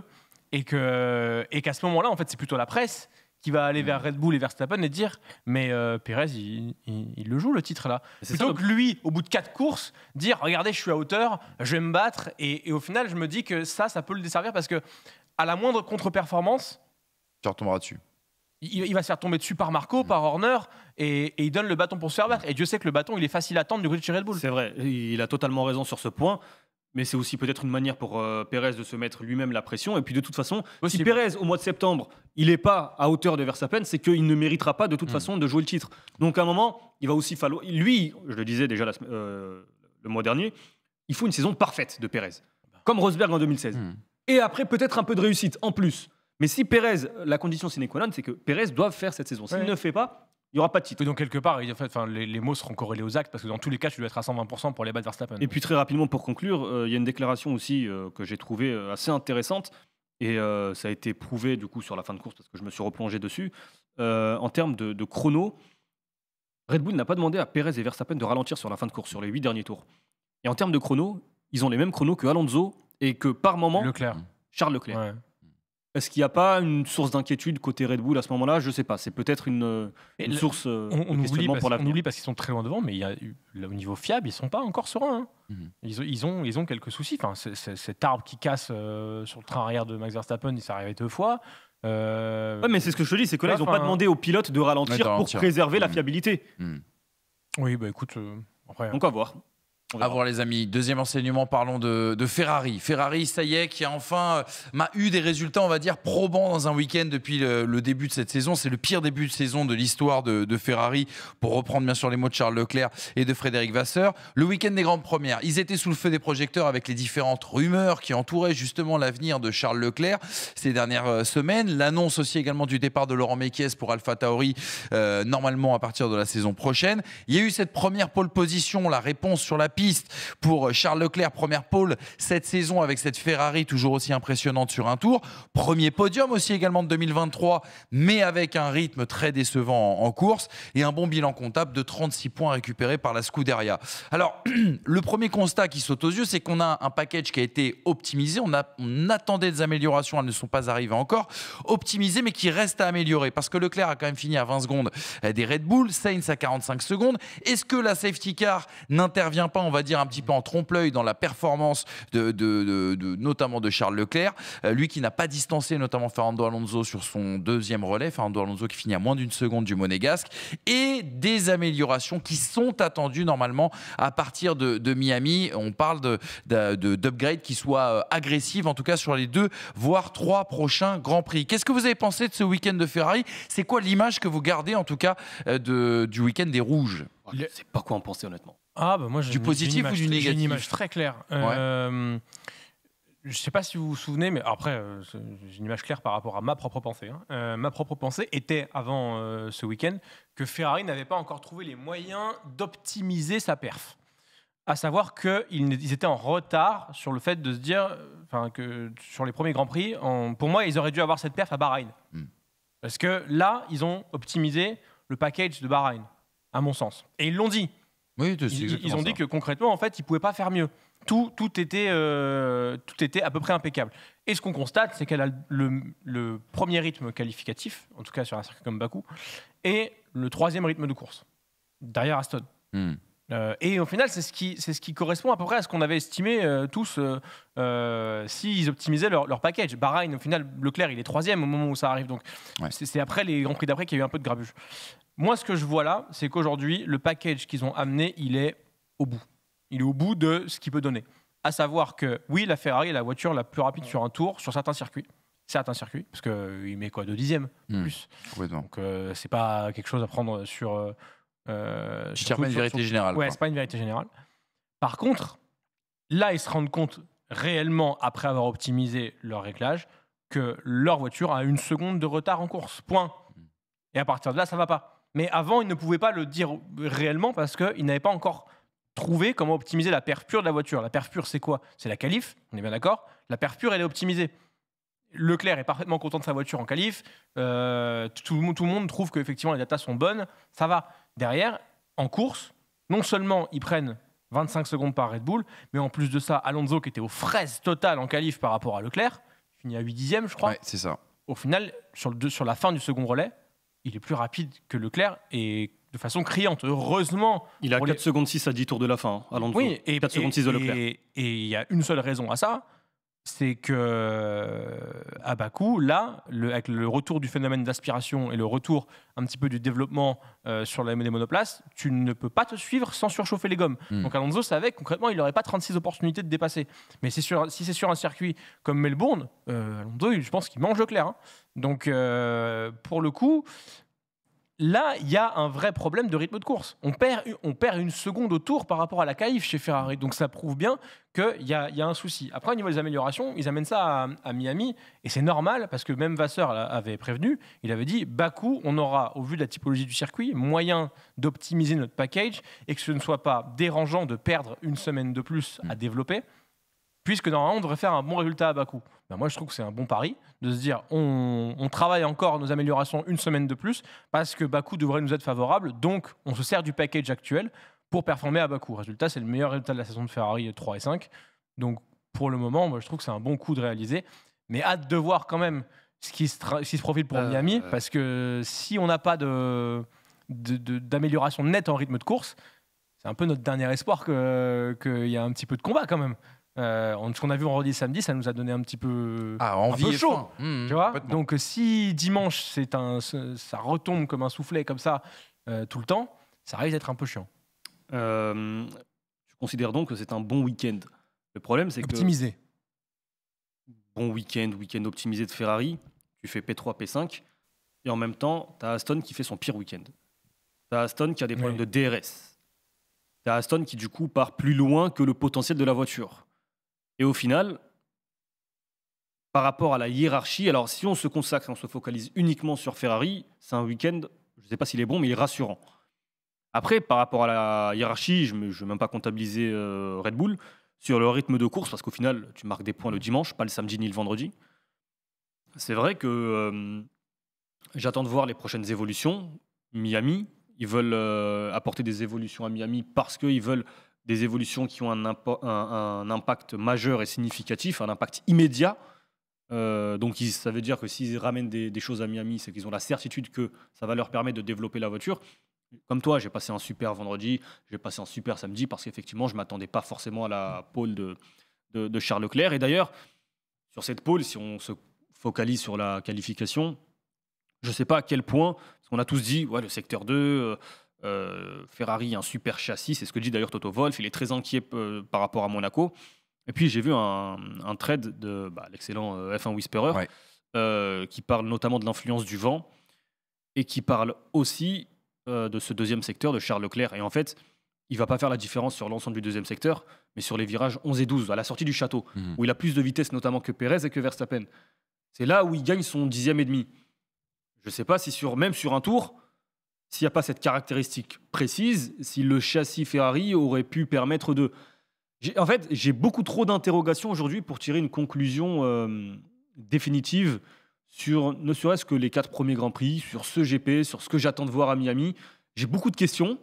et qu'à et qu'à ce moment-là, en fait, c'est plutôt la presse qui va aller mm. vers Red Bull et vers Stappen et dire mais euh, Pérez il, le joue le titre là plutôt donc que lui au bout de quatre courses dire regardez je suis à hauteur je vais me battre et, au final je me dis que ça ça peut le desservir parce que à la moindre contre-performance tu retomberas dessus il, va se faire tomber dessus par Marco mm. par Horner et, il donne le bâton pour se faire battre et Dieu sait que le bâton il est facile à tendre du côté de Red Bull c'est vrai il a totalement raison sur ce point mais c'est aussi peut-être une manière pour euh, Pérez de se mettre lui-même la pression. Et puis de toute façon, si Pérez, au mois de septembre, il n'est pas à hauteur de vers sa peine, c'est qu'il ne méritera pas de toute mm. façon de jouer le titre. Donc à un moment, il va aussi falloir. Lui, je le disais déjà euh, le mois dernier, il faut une saison parfaite de Pérez. Comme Rosberg en 2016. Mm. Et après, peut-être un peu de réussite en plus. Mais si Pérez, la condition sine qua non, c'est que Pérez doit faire cette saison. S'il ne fait pas, il n'y aura pas de titre. donc, quelque part, fait, les, mots seront corrélés aux actes, parce que dans tous les cas, tu dois être à 120% pour les battre Verstappen. Et puis, très rapidement, pour conclure, euh, il y a une déclaration aussi euh, que j'ai trouvée euh, assez intéressante, et ça a été prouvé, du coup, sur la fin de course, parce que je me suis replongé dessus. en termes de, chrono, Red Bull n'a pas demandé à Perez et Verstappen de ralentir sur la fin de course, sur les huit derniers tours. Et en termes de chrono, ils ont les mêmes chronos que Alonso et que par moment, Charles Leclerc. Est-ce qu'il n'y a pas une source d'inquiétude côté Red Bull à ce moment-là Je ne sais pas. C'est peut-être une, une source euh, on, questionnement pour l'avenir. oublie parce qu'ils sont très loin devant, mais au niveau fiable, ils ne sont pas encore sereins. Hein. Mhm. ils, ont, ils ont quelques soucis. Enfin, cet arbre qui casse euh, sur le train arrière de Max Verstappen, il s'est arrivé deux fois. Euh, mais c'est ce que je te dis, c'est que là, ils n'ont pas demandé aux pilotes de ralentir, pour préserver la mhm. fiabilité. Mhm. Oui, bah écoute, après, Donc à voir. À voir les amis. Deuxième enseignement, parlons de, Ferrari. Ferrari, ça y est, qui a enfin euh, m'a eu des résultats, on va dire, probants dans un week-end depuis le, début de cette saison. C'est le pire début de saison de l'histoire de, Ferrari, pour reprendre bien sûr les mots de Charles Leclerc et de Frédéric Vasseur. Le week-end des grandes premières, ils étaient sous le feu des projecteurs avec les différentes rumeurs qui entouraient justement l'avenir de Charles Leclerc ces dernières euh, semaines. L'annonce aussi également du départ de Laurent Mekies pour Alpha Tauri, euh, normalement à partir de la saison prochaine. Il y a eu cette première pole position, la réponse sur la piste pour Charles Leclerc, première pole cette saison avec cette Ferrari toujours aussi impressionnante sur un tour. Premier podium aussi également de 2023, mais avec un rythme très décevant en, course et un bon bilan comptable de 36 points récupérés par la Scuderia. Alors, le premier constat qui saute aux yeux, c'est qu'on a un package qui a été optimisé. On, a, on attendait des améliorations, elles ne sont pas arrivées encore. Optimisé, mais qui reste à améliorer parce que Leclerc a quand même fini à 20 secondes euh, des Red Bull, Sainz à 45 secondes. Est-ce que la safety car n'intervient pas, en va dire, un petit peu en trompe-l'œil dans la performance de, de, notamment de Charles Leclerc. Euh, lui qui n'a pas distancé notamment Fernando Alonso sur son deuxième relais. Fernando Alonso qui finit à moins d'une seconde du Monégasque. Et des améliorations qui sont attendues normalement à partir de, Miami. On parle d'upgrades qui soit euh, agressives en tout cas sur les deux, voire trois prochains Grands Prix. Qu'est-ce que vous avez pensé de ce week-end de Ferrari C'est quoi l'image que vous gardez en tout cas euh, de, du week-end des Rouges je ne sais pas quoi en penser honnêtement. Ah, bah, du positif ou du négatif J'ai une image très claire. Euh, je ne sais pas si vous vous souvenez, mais après, euh, j'ai une image claire par rapport à ma propre pensée. Hein. Euh, ma propre pensée était, avant ce week-end, que Ferrari n'avait pas encore trouvé les moyens d'optimiser sa perf. À savoir qu'ils étaient en retard sur le fait de se dire, enfin, que sur les premiers Grands Prix, pour moi, ils auraient dû avoir cette perf à Bahreïn. Hmm. Parce que là, ils ont optimisé le package de Bahreïn, à mon sens. Et ils l'ont dit ils, ont dit que concrètement, en fait, ils ne pouvaient pas faire mieux. Tout, tout, était, euh, tout était à peu près impeccable. Et ce qu'on constate, c'est qu'elle a le, premier rythme qualificatif, en tout cas sur un circuit comme Bakou, et le troisième rythme de course, derrière Aston. Hmm. Euh, et au final, c'est ce, qui, c'est ce qui correspond à peu près à ce qu'on avait estimé euh, tous euh, s'ils optimisaient leur, package. Bahreïn, au final, Leclerc, il est troisième au moment où ça arrive. Donc, c'est, après les Grands Prix d'après qu'il y a eu un peu de grabuge. Moi, ce que je vois là, c'est qu'aujourd'hui, le package qu'ils ont amené, il est au bout. Il est au bout de ce qu'il peut donner. À savoir que, oui, la Ferrari est la voiture la plus rapide sur un tour, sur certains circuits certains circuits, parce qu'il met quoi, deux dixièmes hmm. plus. Donc c'est pas quelque chose à prendre sur, euh, pas une vérité générale. Ouais, c'est pas une vérité générale. Par contre, là, ils se rendent compte réellement, après avoir optimisé leur réglage, que leur voiture a une seconde de retard en course. Point. Et à partir de là, ça va pas. Mais avant, ils ne pouvaient pas le dire réellement parce qu'ils n'avaient pas encore trouvé comment optimiser la perf pure de la voiture. La perf pure, c'est quoi C'est la qualif, on est bien d'accord La perf pure, elle est optimisée. Leclerc est parfaitement content de sa voiture en qualif. Euh, tout, tout, le monde trouve que effectivement les datas sont bonnes. Ça va derrière, en course, non seulement ils prennent 25 secondes par Red Bull, mais en plus de ça, Alonso qui était aux fraises totales en qualif par rapport à Leclerc, finit à 8 dixièmes, je crois. c'est ça. Au final, sur, la fin du second relais, il est plus rapide que Leclerc et de façon criante. Heureusement. Il a 4 secondes 6 à 10 tours de la fin, hein, Alonso. Oui, et 4 secondes 6 de Leclerc. Et il y a une seule raison à ça, c'est que euh, à Baku là, avec le retour du phénomène d'aspiration et le retour un petit peu du développement euh, sur sur les Monoplace, tu ne peux pas te suivre sans surchauffer les gommes. Hmm. Donc Alonso savait concrètement, il n'aurait pas 36 opportunités de dépasser. Mais si c'est sur un circuit comme Melbourne, euh, Alonso, je pense qu'il mange le clair. Hein. Donc pour le coup, là, il y a un vrai problème de rythme de course. On perd, une seconde au tour par rapport à la CAIF chez Ferrari. Donc ça prouve bien qu'il y, a, un souci. Après, au niveau des améliorations, ils amènent ça à, Miami. Et c'est normal parce que même Vasseur avait prévenu. Il avait dit coup on aura, au vu de la typologie du circuit, moyen d'optimiser notre package et que ce ne soit pas dérangeant de perdre une semaine de plus à mm. développer puisque normalement on devrait faire un bon résultat à Bakou. Ben, moi je trouve que c'est un bon pari de se dire on, travaille encore nos améliorations une semaine de plus parce que Bakou devrait nous être favorable, donc on se sert du package actuel pour performer à Bakou. Résultat, c'est le meilleur résultat de la saison de Ferrari 3 et 5. Donc pour le moment, moi je trouve que c'est un bon coup de réaliser, mais hâte de voir quand même ce qui se, profile pour euh, Miami, euh. parce que si on n'a pas d'amélioration nette en rythme de course, c'est un peu notre dernier espoir qu'il y a un petit peu de combat quand même. Euh, ce qu'on a vu en et samedi, ça nous a donné un petit peu, ah, un peu chaud. Mmh, donc euh, si dimanche, ça retombe comme un soufflet comme ça euh, tout le temps, ça risque d'être un peu chiant. je considère donc que c'est un bon week-end. Le problème, c'est que... Optimisé. Bon week-end, week-end optimisé de Ferrari, tu fais P3, P5, et en même temps, tu as Aston qui fait son pire week-end. Tu Aston qui a des problèmes de DRS. Tu as Aston qui, du coup, part plus loin que le potentiel de la voiture. Et au final, par rapport à la hiérarchie, alors si on se consacre, on se focalise uniquement sur Ferrari, c'est un week-end, je ne sais pas s'il est bon, mais il est rassurant. Après, par rapport à la hiérarchie, je ne vais même pas comptabiliser euh, Red Bull sur le rythme de course, parce qu'au final, tu marques des points le dimanche, pas le samedi ni le vendredi. C'est vrai que euh, j'attends de voir les prochaines évolutions. Miami, ils veulent euh, apporter des évolutions à Miami parce qu'ils veulent des évolutions qui ont un, un, impact majeur et significatif, un impact immédiat. Euh, donc ça veut dire que s'ils ramènent des, choses à Miami, c'est qu'ils ont la certitude que ça va leur permettre de développer la voiture. Comme toi, j'ai passé un super vendredi, j'ai passé un super samedi parce qu'effectivement, je ne m'attendais pas forcément à la pôle de, de, Charles Leclerc. Et d'ailleurs, sur cette pôle, si on se focalise sur la qualification, je ne sais pas à quel point, parce qu'on a tous dit, ouais, le secteur 2... Euh, Ferrari, un super châssis, c'est ce que dit d'ailleurs Toto Wolf Il est très inquiet euh, par rapport à Monaco. Et puis j'ai vu un, trade de bah, l'excellent euh, F1 Whisperer qui parle notamment de l'influence du vent et qui parle aussi de ce deuxième secteur de Charles Leclerc. Et en fait, il va pas faire la différence sur l'ensemble du deuxième secteur, mais sur les virages 11 et 12, à la sortie du château, mhm. où il a plus de vitesse notamment que Pérez et que Verstappen. C'est là où il gagne son dixième et demi. Je ne sais pas si sur, même sur un tour, s'il n'y a pas cette caractéristique précise, si le châssis Ferrari aurait pu permettre de... En fait, j'ai beaucoup trop d'interrogations aujourd'hui pour tirer une conclusion euh, définitive sur ne serait-ce que les quatre premiers Grands Prix, sur ce GP, sur ce que j'attends de voir à Miami. J'ai beaucoup de questions.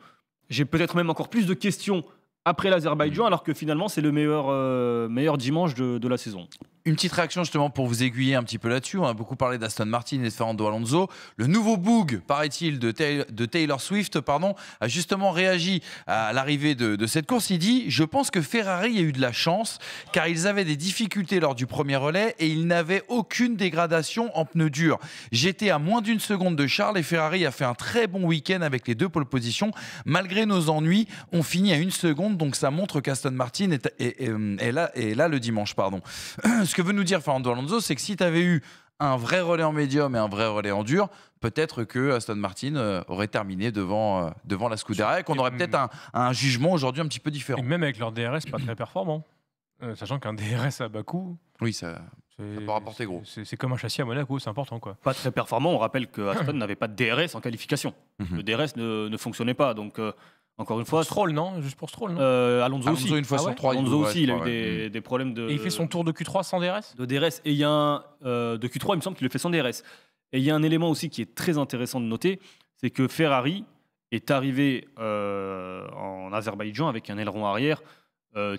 J'ai peut-être même encore plus de questions après l'Azerbaïdjan, mmh. alors que finalement, c'est le meilleur, euh, meilleur dimanche de la saison. Une petite réaction justement pour vous aiguiller un petit peu là-dessus. On a beaucoup parlé d'Aston Martin et de Fernando Alonso. Le nouveau bug, paraît-il, de, de, Taylor Swift, pardon, a justement réagi à l'arrivée de, cette course. Il dit Je pense que Ferrari a eu de la chance car ils avaient des difficultés lors du premier relais et ils n'avaient aucune dégradation en pneus durs. J'étais à moins d'une seconde de Charles et Ferrari a fait un très bon week-end avec les deux pole positions. Malgré nos ennuis, on finit à une seconde, donc ça montre qu'Aston Martin est, là, là le dimanche. pardon. ce que veut nous dire Fernando Alonso, c'est que si tu avais eu un vrai relais en médium et un vrai relais en dur, peut-être que Aston Martin euh, aurait terminé devant, euh, devant la Scuderia et qu'on aurait peut-être un, jugement aujourd'hui un petit peu différent. même avec leur DRS pas très performant, euh, sachant qu'un DRS à bas coût. Oui, ça. Ça peut rapporter gros. C'est comme un châssis à Monaco, c'est important quoi. Pas très performant, on rappelle que Aston n'avait pas de DRS en qualification. Mhm. Le DRS ne, fonctionnait pas, donc encore une fois. Stroll, non Juste pour Stroll, non euh, Alonso, aussi. une fois ah sur trois. Alonso aussi, il a eu des, problèmes de. Et il fait son tour de Q3 sans DRS De DRS. Et il y a un. Euh, de Q3, il me semble qu'il le fait sans DRS. Et il y a un élément aussi qui est très intéressant de noter c'est que Ferrari est arrivé euh, en Azerbaïdjan avec un aileron arrière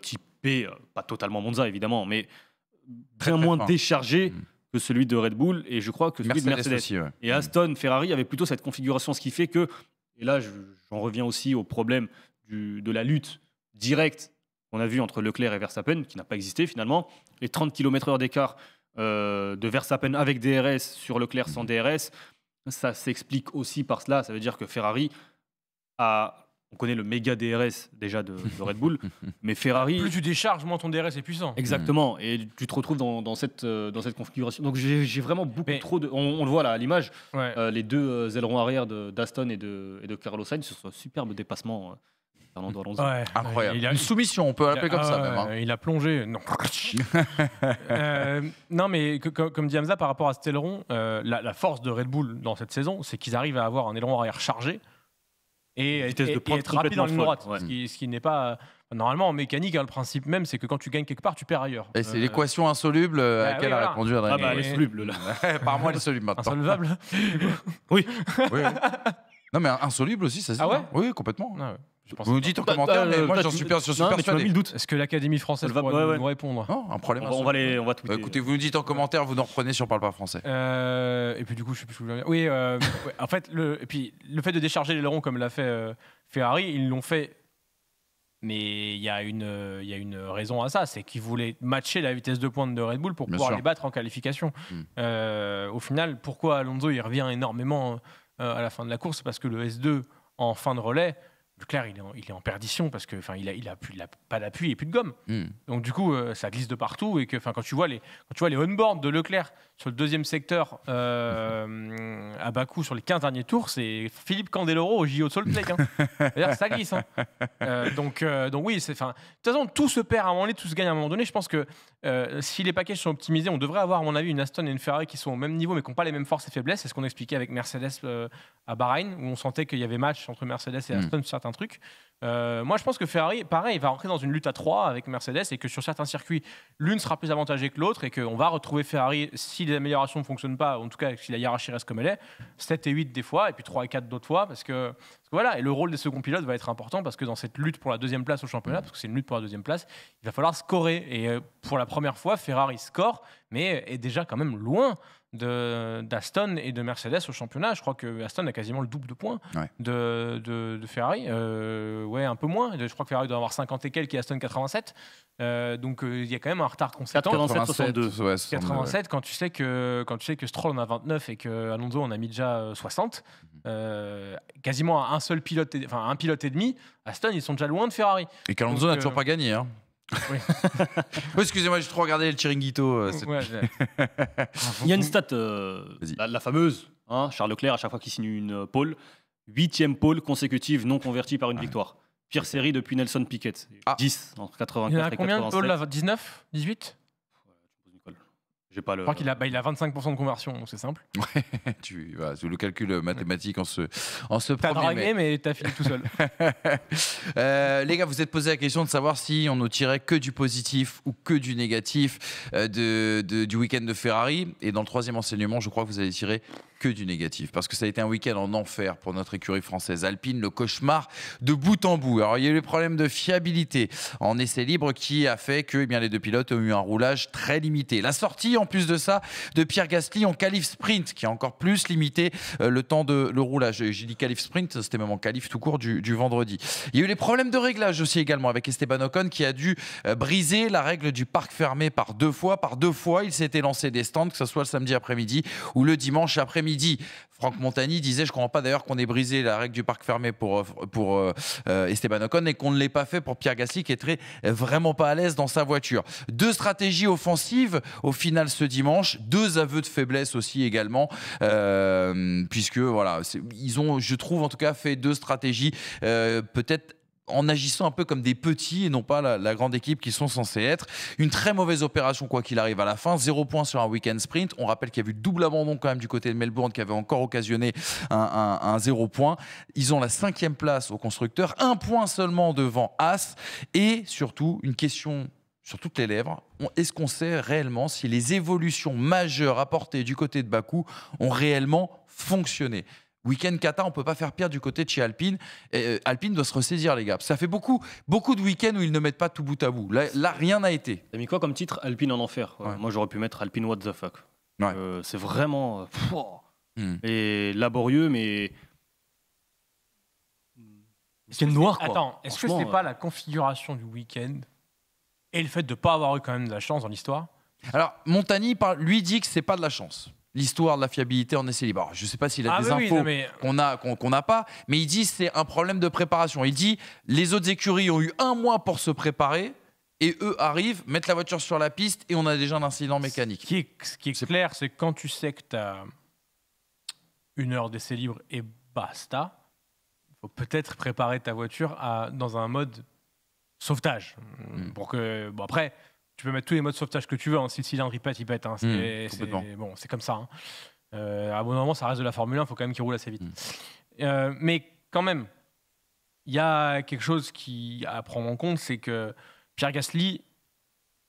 typé, euh, pas totalement Monza évidemment, mais bien moins déchargé. Mm. que celui de Red Bull et je crois que celui de Mercedes. Et mm. Aston, Ferrari avait plutôt cette configuration, ce qui fait que et là, j'en reviens aussi au problème de la lutte directe qu'on a vue entre Leclerc et Verstappen, qui n'a pas existé finalement. Les 30 km/h d'écart euh, de Verstappen avec DRS sur Leclerc sans DRS, ça s'explique aussi par cela. Ça veut dire que Ferrari a on connaît le méga DRS déjà de, Red Bull, mais Ferrari. Plus tu décharges, moins ton DRS est puissant. Exactement, mm. et tu te retrouves dans, euh, cette, configuration. Donc j'ai vraiment beaucoup trop de. On, le voit là à l'image, euh, les deux euh, ailerons arrière d'Aston et de, et de Carlos Sainz, ce sont superbe dépassement. Incroyable. Il a, une soumission, on peut l'appeler comme ah ça. Même, hein. Il a plongé. Non, non mais comme dit Hamza, par rapport à cet aileron, la, force de Red Bull dans cette saison, c'est qu'ils arrivent à avoir un aileron arrière chargé et, et, être rapide dans une droite. Ce qui, n'est pas. Normalement, en mécanique, hein, le principe même, c'est que quand tu gagnes quelque part, tu perds ailleurs. Et c'est euh, l'équation insoluble euh, bah à laquelle a répondu Adrien. Ah bah, elle est soluble, là. Par moi, elle est soluble maintenant. Insolvable Oui. oui. Non, mais insoluble aussi, ça se ah dit. Hein. Ah ouais Oui, complètement. Vous nous dites en bah, commentaire, mais moi j'en suis pas sûr. doute. Est-ce que l'Académie française va nous répondre hein Non, un problème. On va, les, on va bah, écoutez, vous nous dites en commentaire, vous nous reprenez si on parle pas français. Euh, et puis du coup, je sais plus ce que je dire. Oui, euh, en fait, le, et puis, le fait de décharger les l'aileron comme l'a fait euh, Ferrari, ils l'ont fait mais il y, a une, y a une raison à ça, c'est qu'ils voulaient matcher la vitesse de pointe de Red Bull pour pouvoir les battre en qualification. Hmm. au final, pourquoi Alonso il revient énormément euh, à la fin de la course parce que le S2 en fin de relais, Leclerc, il est en, perdition parce que enfin il a, plus, pas d'appui et plus de gomme. Hmm. Donc du coup, euh, ça glisse de partout et que enfin quand tu vois les quand tu vois les on de Leclerc sur le deuxième secteur euh, à bas coût sur les 15 derniers tours, c'est Philippe Candeloro au JO de Salt Lake. Hein. ça glisse. Hein. Euh, donc, euh, donc oui, c'est. De toute façon, tout se perd à un moment donné, tout se gagne à un moment donné. Je pense que euh, si les packages sont optimisés, on devrait avoir, à mon avis, une Aston et une Ferrari qui sont au même niveau, mais qui n'ont pas les mêmes forces et faiblesses. C'est ce qu'on expliquait avec Mercedes à Bahreïn, où on sentait qu'il y avait match entre Mercedes et mm. Aston sur certains trucs. Euh, moi, je pense que Ferrari, pareil, va rentrer dans une lutte à trois avec Mercedes et que sur certains circuits, l'une sera plus avantagée que l'autre et qu'on va retrouver Ferrari si les améliorations ne fonctionnent pas, en tout cas si la hiérarchie reste comme elle est, 7 et 8 des fois, et puis 3 et 4 d'autres fois, parce que, voilà, et le rôle des seconds pilotes va être important parce que dans cette lutte pour la deuxième place au championnat, mmh. parce que c'est une lutte pour la deuxième place, il va falloir scorer. Et euh, pour la première fois, Ferrari score, mais est déjà quand même loin d'Aston et de Mercedes au championnat. Je crois que Aston a quasiment le double de points de, de, Ferrari. Euh, ouais, un peu moins. Je crois que Ferrari doit avoir 50 et quelques et Aston 87. Euh, donc euh, il y a quand même un retard conséquent. 87, 87 quand tu sais que quand tu sais que Stroll en a 29 et que Alonso en a mis déjà 60, mhm. quasiment un seul pilote, enfin un pilote et demi. Aston ils sont déjà loin de Ferrari. Et qu'Alonso n'a toujours pas gagné. Hein. Oui. Oui, Excusez-moi, j'ai trop regardé le Chiringuito. Euh, Il y a une stat, euh, la, fameuse, hein, Charles Leclerc, à chaque fois qu'il signe une pole, huitième pole consécutive non convertie par une victoire. Pire série depuis Nelson Piquet. 10 ah. entre 84 Il y en a combien de pôles là 19 18 pas le. Je crois qu'il a, bah, il a 25% de conversion, donc c'est simple. Ouais, tu, bah, le calcul euh, mathématique en ce, en ce T'as dragué, mais t'as fini tout seul. Euh, les gars, vous êtes posé la question de savoir si on ne tirait que du positif ou que du négatif euh, de, de, du week-end de Ferrari. Et dans le troisième enseignement, je crois que vous allez tirer que du négatif, parce que ça a été un week-end en enfer pour notre écurie française alpine, le cauchemar de bout en bout. Alors il y a eu les problèmes de fiabilité en essai libre qui a fait que eh bien, les deux pilotes ont eu un roulage très limité. La sortie en plus de ça de Pierre Gasly en qualif sprint qui a encore plus limité euh, le temps de le roulage. J'ai dit qualif sprint, c'était même en qualif tout court du, vendredi. Il y a eu les problèmes de réglage aussi également avec Esteban Ocon qui a dû euh, briser la règle du parc fermé par deux fois. Par deux fois, il s'était lancé des stands, que ce soit le samedi après-midi ou le dimanche après-midi dit, Franck Montagny disait, je ne comprends pas d'ailleurs qu'on ait brisé la règle du parc fermé pour, euh, pour euh, euh, Esteban Ocon et qu'on ne l'ait pas fait pour Pierre Gasly qui est très, vraiment pas à l'aise dans sa voiture. Deux stratégies offensives au final ce dimanche, deux aveux de faiblesse aussi également, puisque voilà, ils ont, je trouve en tout cas, fait deux stratégies peut-être en agissant un peu comme des petits et non pas la, grande équipe qu'ils sont censés être. Une très mauvaise opération, quoi qu'il arrive à la fin. Zéro point sur un week-end sprint. On rappelle qu'il y a eu double abandon quand même du côté de Melbourne qui avait encore occasionné un, zéro point. Ils ont la cinquième place au constructeur, un point seulement devant As. Et surtout, une question sur toutes les lèvres. Est-ce qu'on sait réellement si les évolutions majeures apportées du côté de Bakou ont réellement fonctionné Week-end Qatar, on peut pas faire pire du côté de chez Alpine. Euh, Alpine doit se ressaisir, les gars. Ça fait beaucoup, beaucoup de week-ends où ils ne mettent pas tout bout à bout. Là, rien n'a été. T'as mis quoi comme titre Alpine en enfer. Moi, j'aurais pu mettre Alpine What the fuck. Euh, c'est vraiment euh, hmm. et laborieux, mais c'est noir. Quoi. Attends, est-ce que c'est pas la configuration du week-end et le fait de ne pas avoir eu quand même de la chance dans l'histoire Alors Montagny lui dit que c'est pas de la chance l'histoire de la fiabilité en essai libre. je ne sais pas s'il a ah des infos qu'on n'a pas, mais il dit c'est un problème de préparation. Il dit les autres écuries ont eu un mois pour se préparer. Et eux arrivent, mettent la voiture sur la piste et on a déjà un incident mécanique. Ce qui est, clair, c'est quand tu sais que tu as une heure d'essai libre et basta, il faut peut-être préparer ta voiture dans un mode sauvetage. Mm. Pour que, bon, après, tu peux mettre tous les modes sauvetage que tu veux. Hein. Si le cylindre il pète, il pète. Hein. Mmh, c'est bon, c'est comme ça. Hein. Euh, à un bon moment, ça reste de la Formule 1, il faut quand même qu'il roule assez vite. Mmh. Euh, mais quand même, il y a quelque chose qui à prendre en compte, c'est que Pierre Gasly,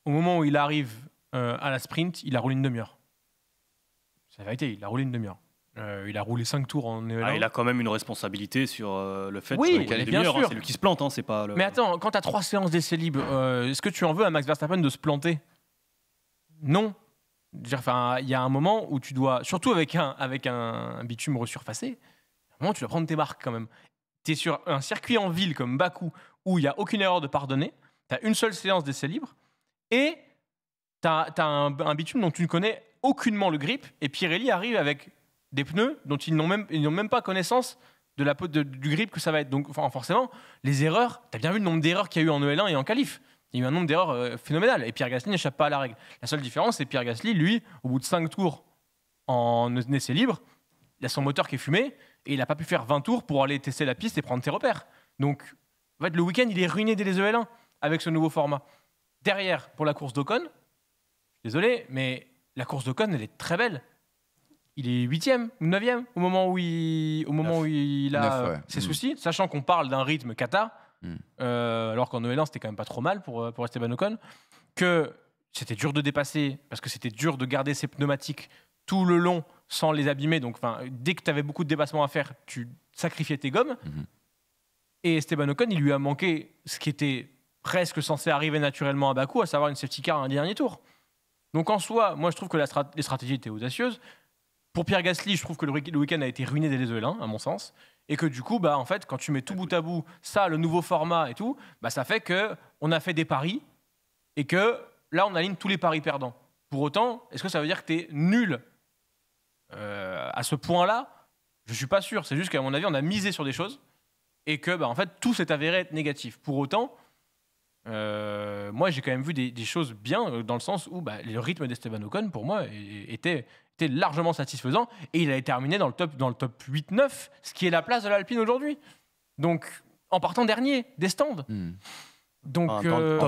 au moment où il arrive euh, à la sprint, il a roulé une demi-heure. C'est la vérité, il a roulé une demi-heure. Euh, il a roulé 5 tours en ELA. Ah, il a quand même une responsabilité sur euh, le fait oui, qu'il est bien hein, sûr. c'est lui qui se plante, hein, c'est pas le... Mais attends, quand tu as 3 séances d'essai libre, euh, est-ce que tu en veux à Max Verstappen de se planter Non. Enfin, il y a un moment où tu dois, surtout avec un, avec un bitume resurfacé, un moment tu dois prendre tes marques quand même. Tu es sur un circuit en ville comme Bakou où il n'y a aucune erreur de pardonner, tu as une seule séance d'essai libre et tu as, un bitume dont tu ne connais aucunement le grip et Pirelli arrive avec des pneus dont ils n'ont même, pas connaissance de la, du grip que ça va être. Donc forcément, les erreurs, tu as bien vu le nombre d'erreurs qu'il y a eu en EL1 et en qualif. Il y a eu un nombre d'erreurs euh, phénoménal. Et Pierre Gasly n'échappe pas à la règle. La seule différence, c'est Pierre Gasly, lui, au bout de 5 tours en essai libre, il a son moteur qui est fumé et il n'a pas pu faire 20 tours pour aller tester la piste et prendre ses repères. Donc, le week-end, il est ruiné dès les EL1 avec ce nouveau format. Derrière, pour la course d'Ocon, désolé, mais la course d'Ocon, elle est très belle il est huitième ou neuvième au moment où il, au moment où il a ses mm. soucis, sachant qu'on parle d'un rythme kata, mm. euh, alors qu'en Noël 1 c'était quand même pas trop mal pour, euh, pour Esteban Ocon, que c'était dur de dépasser parce que c'était dur de garder ses pneumatiques tout le long sans les abîmer. Donc dès que tu avais beaucoup de dépassements à faire, tu sacrifiais tes gommes. Mm-hmm. Et Esteban Ocon, il lui a manqué ce qui était presque censé arriver naturellement à Bakou, à savoir une safety car à un dernier tour. Donc en soi, moi je trouve que la les stratégies étaient audacieuses. Pour Pierre Gasly, je trouve que le week-end a été ruiné des 1 à mon sens. Et que du coup, bah, en fait, quand tu mets tout bout à bout, ça, le nouveau format et tout, bah, ça fait que on a fait des paris et que là, on aligne tous les paris perdants. Pour autant, est-ce que ça veut dire que tu es nul euh, à ce point-là Je ne suis pas sûr. C'est juste qu'à mon avis, on a misé sur des choses et que, bah, en fait, tout s'est avéré être négatif. Pour autant, euh, moi, j'ai quand même vu des, choses bien euh, dans le sens où bah, le rythme d'Esteban Ocon, pour moi, était c'était largement satisfaisant. Et il avait terminé dans le top, dans le top 8-9, ce qui est la place de l'Alpine aujourd'hui. Donc, en partant dernier des stands. Hmm. Donc, euh,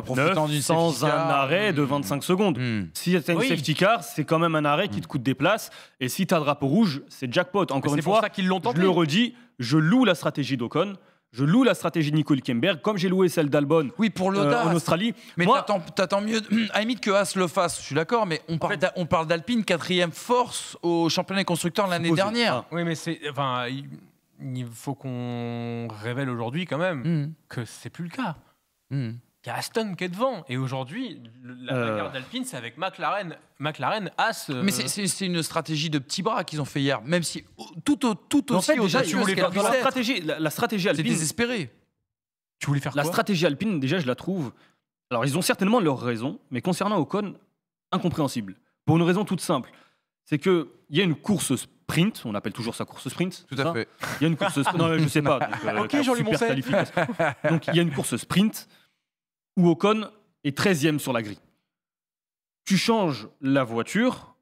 sans un arrêt de 25 hmm. secondes. Hmm. Si tu une safety car, c'est quand même un arrêt qui te coûte des places. Et si tu as drapeau rouge, c'est jackpot. Encore une fois, je le redis, je loue la stratégie d'Ocon. Je loue la stratégie de Nico Hülkenberg comme j'ai loué celle d'Albon oui, pour euh, en Australie. Mais Moi, t'attends, mieux, à que Haas le fasse, je suis d'accord, mais on parle, on parle d'Alpine, quatrième force au championnat des constructeurs l'année dernière. Ah, oui, mais c'est. Enfin, il faut qu'on révèle aujourd'hui quand même que hmm. que c'est plus le cas. Hmm il y a Aston qui est devant. Et aujourd'hui, la euh... d'Alpine, c'est avec McLaren. McLaren, a ce. Mais c'est une stratégie de petits bras qu'ils ont fait hier, même si tout, tout, aussi la stratégie, la, stratégie alpine. C'est désespéré. Tu voulais faire quoi La stratégie alpine, déjà, je la trouve. Alors, ils ont certainement leurs raisons, mais concernant Ocon, incompréhensible. Pour une raison toute simple c'est qu'il y a une course sprint, on appelle toujours ça course sprint. Tout à fait. Il y a une course sprint. non, je sais pas. Euh, ok, jean Donc, il y a une course sprint où Ocon est 13e sur la grille. Tu changes la voiture,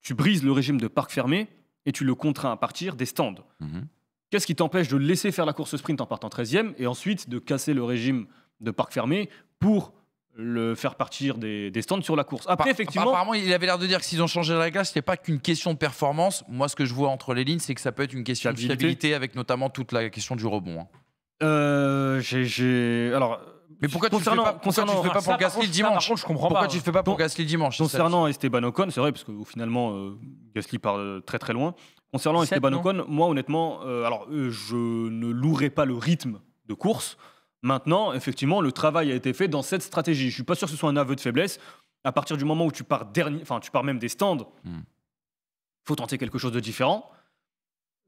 tu brises le régime de parc fermé et tu le contrains à partir des stands. Mhm. Qu'est-ce qui t'empêche de laisser faire la course sprint en partant 13e et ensuite de casser le régime de parc fermé pour le faire partir des, stands sur la course. Après, effectivement. Apparemment, il avait l'air de dire que s'ils ont changé la ce c'était pas qu'une question de performance. Moi, ce que je vois entre les lignes, c'est que ça peut être une question de fiabilité, avec notamment toute la question du rebond. Hein. Euh, j'ai, Alors mais pourquoi tu ne fais pas, fais pas pour Gasly dimanche contre, je comprends Pourquoi tu ne fais pas pour Gasly dimanche Concernant Esteban Ocon, c'est vrai, parce que finalement, euh, Gasly part euh, très très loin. Concernant Esteban Ocon, moi honnêtement, euh, alors je ne louerai pas le rythme de course. Maintenant, effectivement, le travail a été fait dans cette stratégie. Je ne suis pas sûr que ce soit un aveu de faiblesse. À partir du moment où tu pars dernier, enfin tu pars même des stands, il hmm. faut tenter quelque chose de différent.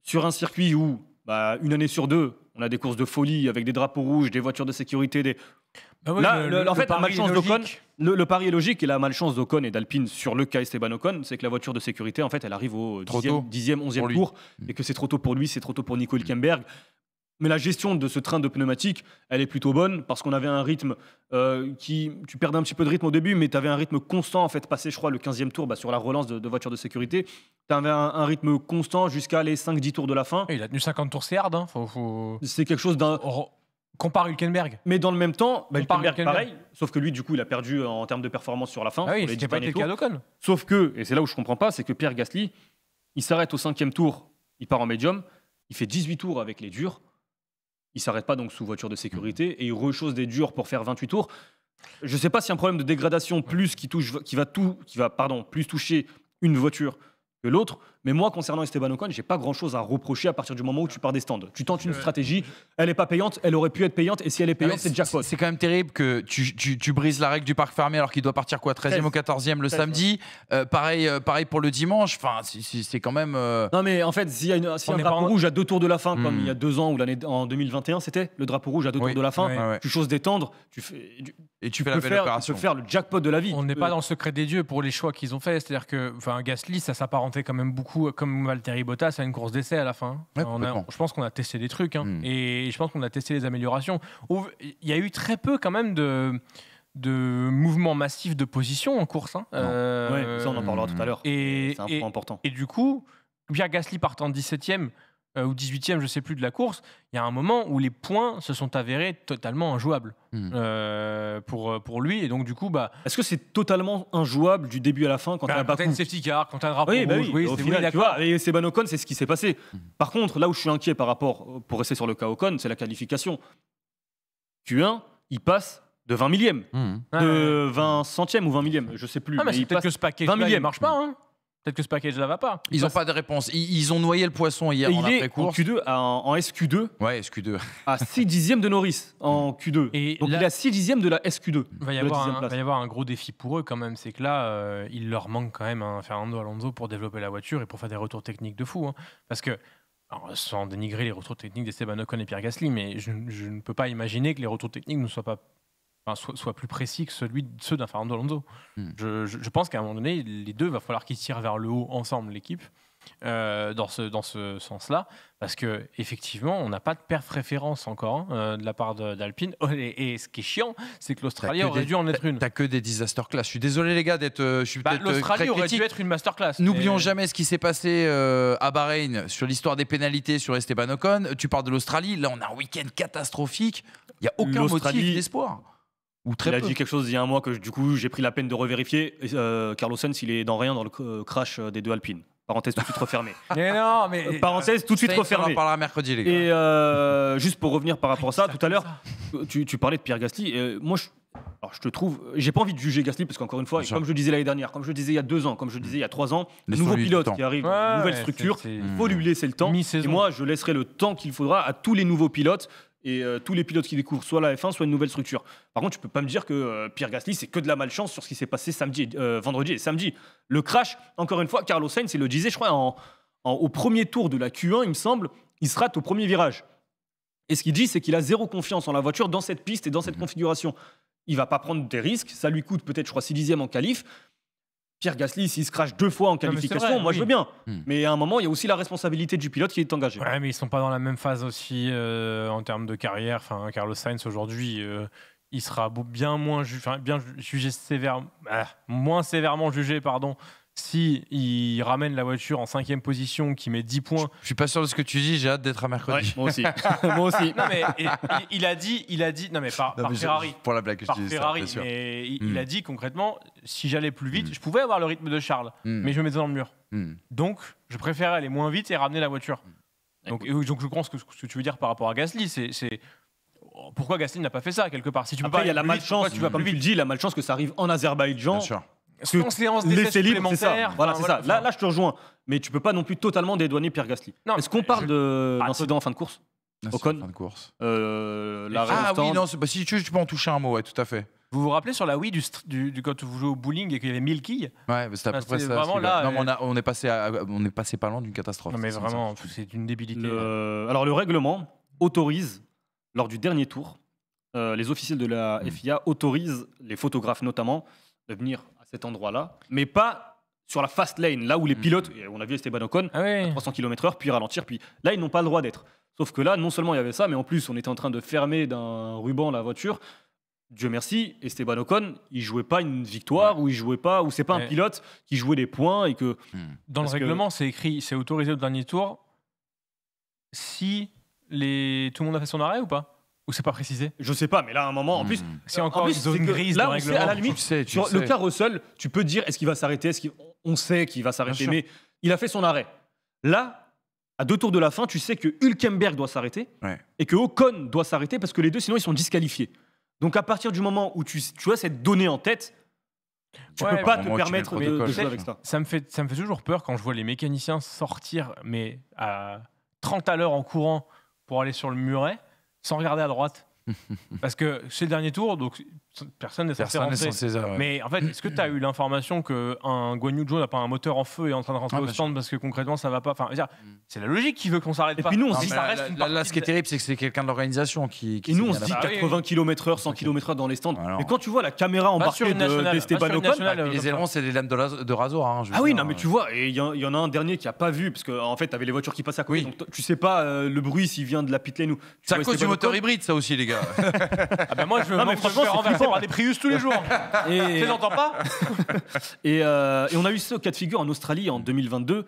Sur un circuit où, bah, une année sur deux, on a des courses de folie avec des drapeaux rouges, des voitures de sécurité, des. Bah le, en fait, malchance d'Ocon, le, pari est logique et la malchance d'Ocon et d'Alpine sur le cas Esteban Ocon, c'est que la voiture de sécurité, en fait, elle arrive au 10e, 10e 11e tour et que c'est trop tôt pour lui, c'est trop tôt pour Nico Hülkenberg. Mm. Mais la gestion de ce train de pneumatique, elle est plutôt bonne parce qu'on avait un rythme euh, qui. Tu perdais un petit peu de rythme au début, mais tu avais un rythme constant. En fait, passé, je crois, le 15e tour bah, sur la relance de, voiture de sécurité, tu avais un, rythme constant jusqu'à les 5-10 tours de la fin. Et il a tenu 50 tours, c'est hard. Hein. C'est quelque chose d'un. Compare Hülkenberg. Mais dans le même temps, bah, Hülkenberg, pareil. Sauf que lui, du coup, il a perdu euh, en termes de performance sur la fin. Ah oui, pas été le cas Sauf que, et c'est là où je comprends pas, c'est que Pierre Gasly, il s'arrête au cinquième tour, il part en médium, il fait 18 tours avec les durs. Il s'arrête pas donc sous voiture de sécurité mmh. et il rechausse des durs pour faire 28 tours. Je ne sais pas si un problème de dégradation plus qui qui va tout, qui va pardon, plus toucher une voiture que l'autre. Mais moi, concernant Esteban Ocon, j'ai pas grand chose à reprocher à partir du moment où tu pars des stands. Tu tentes une stratégie, elle est pas payante, elle aurait pu être payante, et si elle est ah, payante, c'est jackpot. C'est quand même terrible que tu, tu, brises la règle du parc fermé alors qu'il doit partir quoi 13e ou 14e le samedi. Euh, pareil, euh, pareil pour le dimanche. Enfin, c'est quand même. Euh, non, mais en fait, s'il y a, si un drapeau rouge à deux tours de la fin, comme hmm. il y a deux ans ou l'année en 2021, c'était le drapeau rouge à deux tours de la fin, tu choses d'étendre, tu fais. et tu, fais la faire, opération. tu peux faire le jackpot de la vie. On n'est pas dans le secret des dieux pour les choix qu'ils ont fait. C'est-à-dire que, enfin, Gasly, ça s'apparentait quand même beaucoup comme Valtteri Bottas, à une course d'essai à la fin. je pense qu'on a testé des trucs hein, hmm. et je pense qu'on a testé les améliorations. Il y a eu très peu quand même de mouvements massifs de position en course. Hein, euh, ça on en parlera tout à l'heure. c'est un point important. Et du coup, Pierre Gasly partant 17ème, euh, ou 18e, je sais plus, de la course, il y a un moment où les points se sont avérés totalement injouables hmm. euh, pour, euh, pour lui. Et donc, du coup, bah. Est-ce que c'est totalement injouable du début à la fin quand bah, as pas une safety car, quand as un rapport oui, bah oui, oui, au final, tu vois, et c'est Ocon, c'est ce qui s'est passé. Hmm. Par contre, là où je suis inquiet par rapport, pour rester sur le cas Ocon, c'est la qualification. Q1, il passe de 20 millième, hmm. de 20 centièmes ou 20 millième, je ne sais plus. Ah, mais, c'est peut-être que ce paquet 20 millième marche pas, hein Peut-être que ce package-là va pas. Ils n'ont pas de réponse. Ils, ont noyé le poisson hier en après-course. Il est en, en, SQ2. Ouais, SQ2. à 6 dixièmes de Norris en Q2. Et Donc il est à 6 dixièmes de la SQ2. Il va, y avoir un, gros défi pour eux quand même. C'est que là, euh, il leur manque quand même un hein, Fernando Alonso pour développer la voiture et pour faire des retours techniques de fou. Hein. Parce que sans dénigrer les retours techniques d'Esteban Ocon et Pierre Gasly, mais je, ne peux pas imaginer que les retours techniques ne soient pas soit, plus précis que celui, ceux d'un Fernando Alonso. Hmm. Je, pense qu'à un moment donné, les deux, va falloir qu'ils tirent vers le haut ensemble, l'équipe, euh, dans ce, dans ce sens-là, parce que effectivement, on n'a pas de perf référence encore hein, euh, de la part d'Alpine. Et, ce qui est chiant, c'est que l'Australie aurait dû en être une. T'as que des disaster class. Je suis désolé les gars d'être. Euh, bah, L'Australie aurait dû être une master class. N'oublions jamais ce qui s'est passé à Bahreïn sur l'histoire des pénalités sur Esteban Ocon. Tu parles de l'Australie. Là, on a un week-end catastrophique. Il y a aucun motif d'espoir il a dit quelque chose il y a un mois que du coup j'ai pris la peine de revérifier. Euh, Carlos Sainz, il est dans rien dans le euh, crash euh, des deux Alpines. Parenthèse tout de suite refermée. mais non, mais. Parenthèse tout de suite refermée. On en parlera mercredi, les gars. Et juste pour revenir par rapport à ça, tout à l'heure, tu, parlais de Pierre Gasly. Et moi, je, alors, te trouve. J'ai pas envie de juger Gasly parce qu'encore une fois, comme je le disais l'année dernière, comme je le disais il y a deux ans, comme je le disais il y a trois ans, nouveaux nouveau pilote qui arrive, nouvelle structure, il faut lui hmm. laisser le temps. Et moi, je laisserai le temps qu'il faudra à tous les nouveaux pilotes et euh, tous les pilotes qui découvrent soit la F1, soit une nouvelle structure. Par contre, tu peux pas me dire que euh, Pierre Gasly, c'est que de la malchance sur ce qui s'est passé samedi, euh, vendredi et samedi. Le crash, encore une fois, Carlos Sainz, il le disait, je crois, au premier tour de la Q1, il me semble, il se rate au premier virage. Et ce qu'il dit, c'est qu'il a zéro confiance en la voiture dans cette piste et dans cette mmh. configuration. Il va pas prendre des risques, ça lui coûte peut-être, je crois, 6 dixièmes en qualif. Pierre Gasly, s'il se crache deux fois en qualification, moi je veux bien. Hmm. Mais à un moment, il y a aussi la responsabilité du pilote qui est engagé. Ouais, mais ils ne sont pas dans la même phase aussi euh, en termes de carrière. Enfin, Carlos Sainz aujourd'hui, euh, il sera bien moins bien jugé ah, moins sévèrement jugé, pardon, si il ramène la voiture en cinquième position, qui met 10 points. Je suis pas sûr de ce que tu dis, j'ai hâte d'être à mercredi. moi aussi. il a dit, il a dit, non mais par, Ferrari. Ferrari, il a hmm. dit concrètement, si j'allais plus vite, hmm. je pouvais avoir le rythme de Charles, hmm. mais je me mettais dans le mur. Donc, je préférais aller moins vite et ramener la voiture. Donc, je pense que ce que tu veux dire par rapport à Gasly, c'est pourquoi Gasly n'a pas fait ça quelque part si tu peux pas il y a la malchance tu vas pas la malchance que ça arrive en Azerbaïdjan parce que libre, c'est Voilà, c'est ça. Là, je te rejoins. Mais tu peux pas non plus totalement dédouaner Pierre Gasly. Est-ce qu'on parle de ah, en fin de course En fin de course. Euh, ah oui, non, si tu tu peux en toucher un mot, ouais, tout à fait. Vous vous rappelez sur la Wii du, du, quand vous jouez au bowling et qu'il y avait 1000 quilles Ouais, c'est à peu près ça. non, on, euh, on, est passé on est passé pas loin d'une catastrophe. Non, mais vraiment, c'est une débilité. Alors, le règlement autorise, lors du dernier tour, euh, les officiels de la hmm. FIA autorisent les photographes notamment de venir cet endroit-là, mais pas sur la fast lane, là où les mm. pilotes, on a vu Esteban Ocon, 300 ah km/h, puis ralentir, puis là, ils n'ont pas le droit d'être. Sauf que là, non seulement il y avait ça, mais en plus, on était en train de fermer d'un ruban la voiture. Dieu merci, Esteban Ocon, il jouait pas une victoire ou il jouait pas ou c'est pas un pilote qui jouait des points et que hmm. dans le règlement c'est écrit c'est autorisé au dernier tour si les tout le monde a fait son arrêt ou pas ou c'est pas précisé Je sais pas, mais là, à un moment, en plus. Hmm. C'est encore une zone grise là, de Sait, à la limite, le cas Russell, tu peux dire est-ce qu'il va s'arrêter est-ce On sait qu'il va s'arrêter, mais il a fait son arrêt. Là, à deux tours de la fin, tu sais que Hülkenberg doit s'arrêter et que Ocon doit s'arrêter parce que les deux, sinon, ils sont disqualifiés. Donc, à partir du moment où tu, tu as cette donnée en tête, tu peux pas te permettre de, avec ça. Ça me, fait, ça me fait toujours peur quand je vois les mécaniciens sortir, mais à 30 à l'heure en courant pour aller sur le muret sans regarder à droite. Parce que c'est le dernier tour, donc personne n'est censé rentrer. Mais en fait, est-ce que tu as eu l'information qu'un Guanyu Zhou n'a pas un moteur en feu et est en train de rentrer au stand parce que concrètement ça va pas enfin, C'est la logique qui veut qu'on s'arrête pas. Et puis nous, on se dit, ça reste là, ce qui est terrible, c'est que c'est quelqu'un de l'organisation qui, Et nous, on se dit 80 km/h, 100 km/h dans les stands. Mais quand tu vois la caméra embarquée Esteban Ocon. Ah, euh, les ailerons, c'est des lames de rasoir. Hein, ah oui, non, mais euh. tu vois, et il y en a un dernier qui a pas vu, parce qu'en fait, tu avais les voitures qui passaient. à côté. Donc tu sais pas euh, le bruit s'il vient de la pitlane ou. C'est cause du moteur hybride, ça aussi, les gars. Ah ben moi, je non, franchement, c'est des Prius tous les jours. et... Tu les entends pas euh, et, on a eu ce cas de figure en Australie en 2022.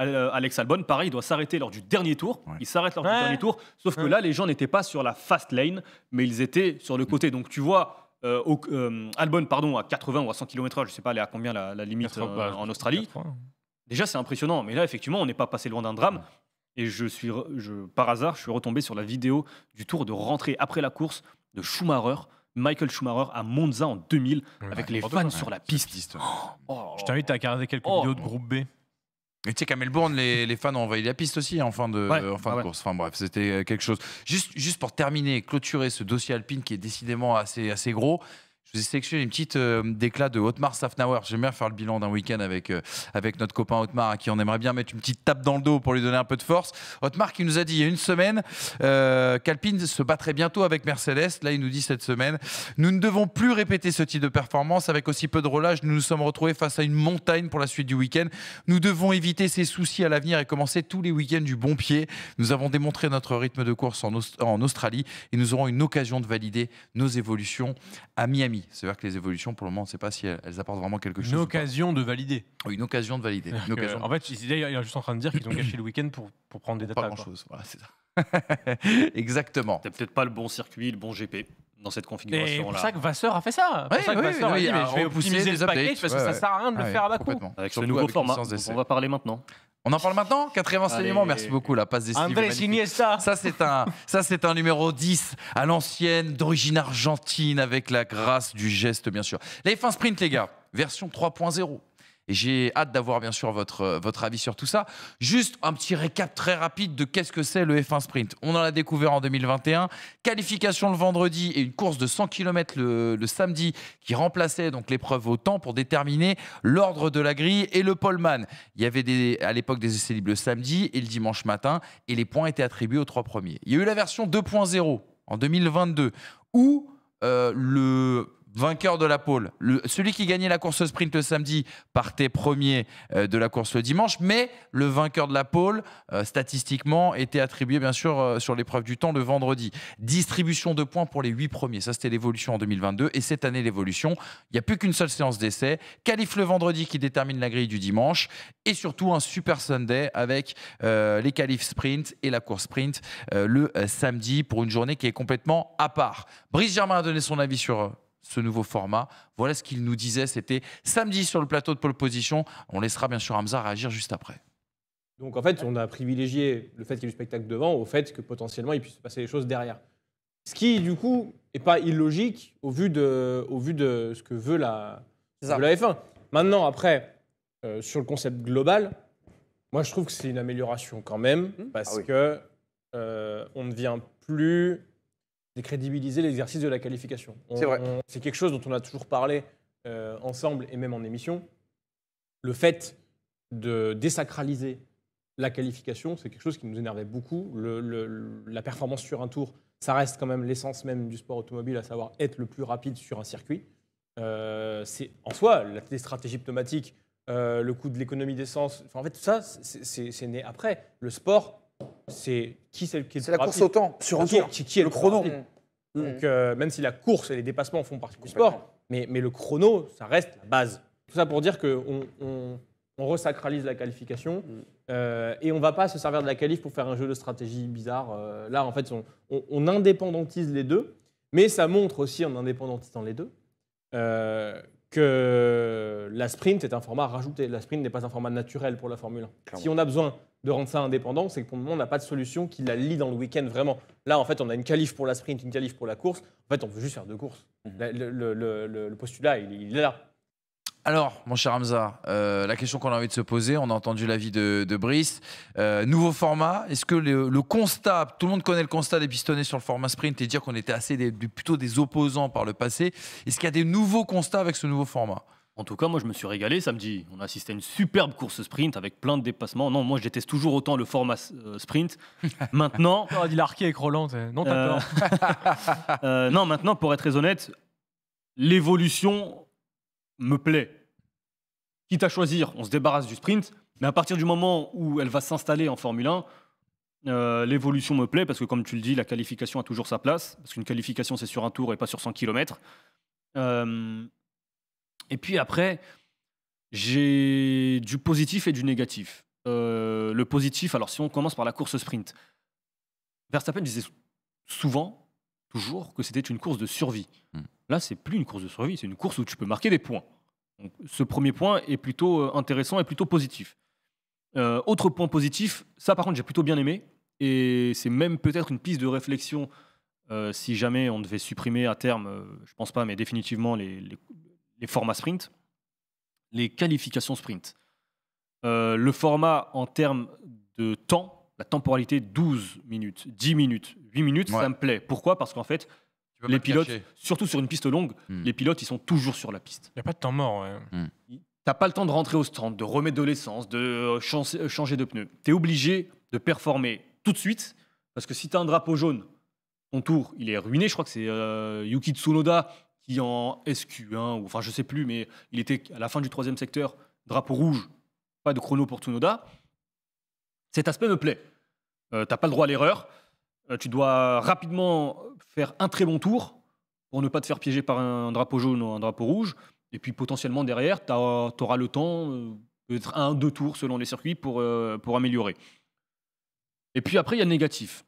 Euh, Alex Albon, pareil, il doit s'arrêter lors du dernier tour. Il s'arrête lors du dernier tour. Sauf que là, les gens n'étaient pas sur la fast lane, mais ils étaient sur le côté. Donc tu vois, euh, Albon pardon, à 80 ou à 100 km/h, je sais pas à combien la, limite bah, en Australie. Déjà, c'est impressionnant, mais là, effectivement, on n'est pas passé loin d'un drame. Et je suis, par hasard, je suis retombé sur la vidéo du tour de rentrée après la course de Schumacher, Michael Schumacher à Monza en 2000, avec les fans sur la piste. Oh. je t'invite à regarder quelques oh. vidéos de groupe B. Et tu sais qu'à Melbourne, les, fans ont envahi la piste aussi hein, en fin de, course. Enfin bref, c'était euh, quelque chose. Juste, pour terminer, clôturer ce dossier alpine qui est décidément assez, assez gros, je vous ai sélectionné une petite euh, déclat de Otmar Safnauer. J'aime bien faire le bilan d'un week-end avec, euh, avec notre copain Otmar, à qui on aimerait bien mettre une petite tape dans le dos pour lui donner un peu de force. Otmar qui nous a dit il y a une semaine euh, qu'Alpine se battrait bientôt avec Mercedes. Là, il nous dit cette semaine nous ne devons plus répéter ce type de performance. Avec aussi peu de relâche, nous nous sommes retrouvés face à une montagne pour la suite du week-end. Nous devons éviter ces soucis à l'avenir et commencer tous les week-ends du bon pied. Nous avons démontré notre rythme de course en, en Australie et nous aurons une occasion de valider nos évolutions à Miami cest vrai que les évolutions, pour le moment, on ne sait pas si elles, apportent vraiment quelque chose. Oh, une occasion de valider. une occasion de valider. en fait, il est juste en train de dire qu'ils ont gâché le week-end pour, prendre des dates Pas grand-chose, voilà, c'est ça. Exactement. T'as peut-être pas le bon circuit, le bon GP dans cette configuration-là. C'est pour ça que Vasseur a fait ça. C'est oui, ça que Vasseur a dit, mais je vais optimiser le package parce que ça ne sert à rien de le faire à bas coût. Avec ce nouveau format on va parler maintenant. On en parle maintenant Quatrième enseignement, merci beaucoup, la passe des André Ça, c'est un, ça, c'est un numéro 10 à l'ancienne, d'origine argentine, avec la grâce du geste, bien sûr. Les fin Sprint, les gars, version 3.0 j'ai hâte d'avoir bien sûr votre, euh, votre avis sur tout ça. Juste un petit récap très rapide de qu'est-ce que c'est le F1 Sprint. On en a découvert en 2021. Qualification le vendredi et une course de 100 km le, samedi qui remplaçait donc l'épreuve au temps pour déterminer l'ordre de la grille et le poleman. Il y avait des, à l'époque des essais libres le samedi et le dimanche matin et les points étaient attribués aux trois premiers. Il y a eu la version 2.0 en 2022 où euh, le vainqueur de la pôle, celui qui gagnait la course sprint le samedi partait premier euh, de la course le dimanche, mais le vainqueur de la pole, euh, statistiquement, était attribué bien sûr euh, sur l'épreuve du temps le vendredi. Distribution de points pour les huit premiers, ça c'était l'évolution en 2022, et cette année l'évolution, il n'y a plus qu'une seule séance d'essai, qualif le vendredi qui détermine la grille du dimanche, et surtout un super Sunday avec les qualifs sprint et la course sprint le samedi pour une journée qui est complètement à part. Brice Germain a donné son avis sur ce nouveau format. Voilà ce qu'il nous disait. C'était samedi sur le plateau de Pole Position. On laissera bien sûr Hamza réagir juste après. Donc en fait, on a privilégié le fait qu'il y ait du spectacle devant au fait que potentiellement il puisse se passer les choses derrière. Ce qui, du coup, n'est pas illogique au vu de, au vu de ce que veut la, F1. Maintenant, après, euh, sur le concept global, moi je trouve que c'est une amélioration quand même, mmh. parce ah que euh, on ne vient plus décrédibiliser l'exercice de la qualification. C'est vrai. C'est quelque chose dont on a toujours parlé euh, ensemble et même en émission. Le fait de désacraliser la qualification, c'est quelque chose qui nous énervait beaucoup. Le, la performance sur un tour, ça reste quand même l'essence même du sport automobile, à savoir être le plus rapide sur un circuit. Euh, c'est en soi la stratégie pneumatique, euh, le coût de l'économie d'essence. en fait, tout ça, c'est né après. Le sport c'est qui c'est qui la course au temps, sur Qui, est le chrono. Donc, mm. euh, même si la course et les dépassements font partie du sport, mais, mais le chrono, ça reste la base. Tout ça pour dire qu'on on, resacralise la qualification mm. euh, et on va pas se servir de la qualif pour faire un jeu de stratégie bizarre. Euh, là, en fait, on, indépendantise les deux, mais ça montre aussi en indépendantisant les deux que la sprint est un format rajouté. La sprint n'est pas un format naturel pour la Formule 1. Si on a besoin de rendre ça indépendant, c'est que pour le moment, on n'a pas de solution qui la lie dans le week-end vraiment. Là, en fait, on a une qualif pour la sprint, une qualif pour la course. En fait, on veut juste faire deux courses. Mmh. le, postulat, il est là. Alors, mon cher Hamza, euh, la question qu'on a envie de se poser, on a entendu l'avis de, de Brice. Euh, nouveau format, est-ce que le, constat, tout le monde connaît le constat des pistonnés sur le format sprint et dire qu'on était assez plutôt des opposants par le passé, est-ce qu'il y a des nouveaux constats avec ce nouveau format en tout cas, moi, je me suis régalé samedi. On a assisté à une superbe course sprint avec plein de dépassements. Non, moi, je déteste toujours autant le format euh, sprint. Maintenant. On il a arqué avec Roland. Non, t'as non, maintenant, pour être très honnête, l'évolution me plaît, quitte à choisir, on se débarrasse du sprint, mais à partir du moment où elle va s'installer en Formule 1, euh, l'évolution me plaît parce que, comme tu le dis, la qualification a toujours sa place. Parce qu'une qualification, c'est sur un tour et pas sur 100 km. Euh, et puis après, j'ai du positif et du négatif. Euh, le positif, alors si on commence par la course sprint, Verstappen disait souvent toujours que c'était une course de survie. Hmm. Là, c'est plus une course de survie, c'est une course où tu peux marquer des points. Donc, ce premier point est plutôt euh, intéressant et plutôt positif. Euh, autre point positif, ça par contre j'ai plutôt bien aimé, et c'est même peut-être une piste de réflexion euh, si jamais on devait supprimer à terme, je pense pas, mais définitivement les, les, formats sprint, les qualifications sprint. le format en termes de temps, la temporalité 12 minutes, 10 minutes, 8 minutes, ça me plaît. Pourquoi Parce qu'en fait, les pilotes, surtout sur une piste longue, hmm. les pilotes, ils sont toujours sur la piste. Il n'y a pas de temps mort. Hmm. Tu n'as pas le temps de rentrer au stand, de remettre de l'essence, de euh, euh, changer de pneu. Tu es obligé de performer tout de suite, parce que si tu as un drapeau jaune, ton tour, il est ruiné. Je crois que c'est euh, Yuki Tsunoda qui en SQ1, ou enfin je sais plus, mais il était à la fin du troisième secteur, drapeau rouge, pas de chrono pour Tsunoda. Cet aspect me plaît. Tu t'as pas le droit à l'erreur. Euh, tu dois rapidement faire un très bon tour pour ne pas te faire piéger par un drapeau jaune ou un drapeau rouge. Et puis potentiellement derrière, tu auras le temps, euh, peut-être un, deux tours selon les circuits pour, euh, pour améliorer. Et puis après, il y a le négatif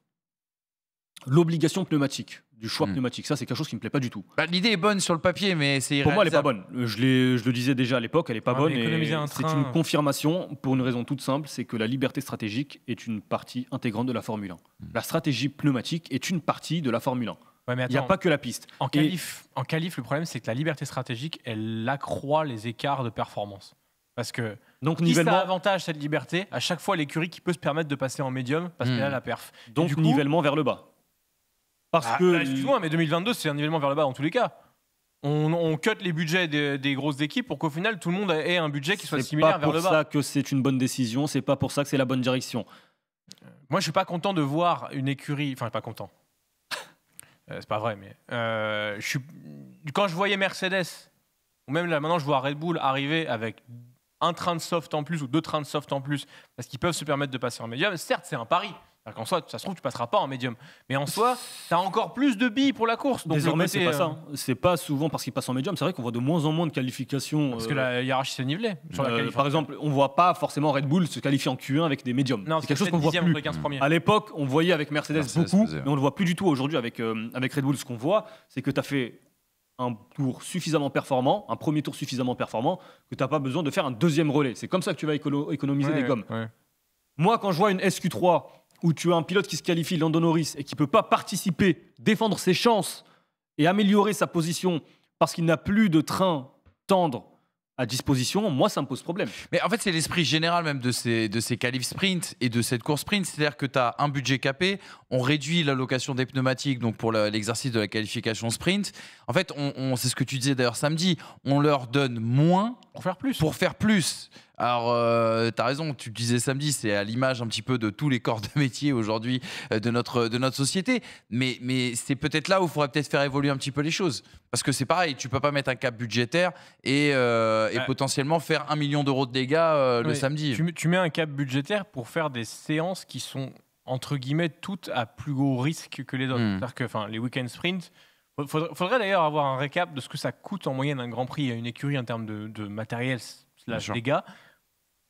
l'obligation pneumatique du choix hmm. pneumatique. Ça, c'est quelque chose qui me plaît pas du tout. Bah, l'idée est bonne sur le papier, mais c'est pour moi, elle est pas bonne. Je, le disais déjà à l'époque, elle est pas bonne. c'est une confirmation pour une raison toute simple, c'est que la liberté stratégique est une partie intégrante de la Formule 1. Hmm. La stratégie pneumatique est une partie de la Formule 1. Il n'y a pas que la piste. En qualif, le problème, c'est que la liberté stratégique, elle accroît les écarts de performance. Parce que donc nivellement... avantage cette liberté À chaque fois, l'écurie qui peut se permettre de passer en médium parce hmm. qu'elle a la perf. Donc nivellement vers le bas. Parce ah, que. moi mais 2022, c'est un nivellement vers le bas en tous les cas. On, on cut les budgets des, grosses équipes pour qu'au final, tout le monde ait un budget qui soit similaire vers le bas. C'est pas pour ça que c'est une bonne décision, c'est pas pour ça que c'est la bonne direction. Euh, moi, je suis pas content de voir une écurie. Enfin, pas content. Euh, c'est pas vrai, mais. Euh, je suis... Quand je voyais Mercedes, ou même là, maintenant, je vois Red Bull arriver avec un train de soft en plus ou deux trains de soft en plus, parce qu'ils peuvent se permettre de passer en médium. Certes, c'est un pari. En soi, ça se trouve, tu passeras pas en médium. Mais en soi, tu as encore plus de billes pour la course. Donc Désormais, c'est pas euh, ça. Hein. C'est pas souvent parce qu'il passe en médium. C'est vrai qu'on voit de moins en moins de qualifications. Parce euh, que la hiérarchie s'est nivelée. Euh, par exemple, on voit pas forcément Red Bull se qualifier en Q1 avec des médiums. C'est quelque chose qu'on voit plus. 15 à l'époque, on voyait avec Mercedes, beaucoup, mais on le voit plus du tout aujourd'hui avec, avec Red Bull. Ce qu'on voit, c'est que tu as fait un tour suffisamment performant, un premier tour suffisamment performant, que tu n'as pas besoin de faire un deuxième relais. C'est comme ça que tu vas économiser des gommes. Moi, quand je vois une SQ3 où tu as un pilote qui se qualifie, Lando Norris, et qui ne peut pas participer, défendre ses chances et améliorer sa position parce qu'il n'a plus de train tendre à disposition, moi, ça me pose problème. Mais en fait, c'est l'esprit général même de ces, de ces qualifs sprint et de cette course sprint. C'est-à-dire que tu as un budget capé, on réduit l'allocation des pneumatiques donc pour l'exercice de la qualification sprint. En fait, on, c'est ce que tu disais d'ailleurs samedi, on leur donne moins pour faire plus. Pour faire plus. Alors, euh, tu as raison, tu disais samedi, c'est à l'image un petit peu de tous les corps de métier aujourd'hui euh, de, notre, de notre société. Mais, mais c'est peut-être là où il faudrait peut-être faire évoluer un petit peu les choses. Parce que c'est pareil, tu ne peux pas mettre un cap budgétaire et, euh, potentiellement faire un million d'euros de dégâts le samedi. Tu, mets un cap budgétaire pour faire des séances qui sont, entre guillemets, toutes à plus gros risque que les autres. Hmm. que enfin, les week-end sprints, Faudrait, faudrait d'ailleurs avoir un récap de ce que ça coûte en moyenne un Grand Prix à une écurie en termes de, matériel dégâts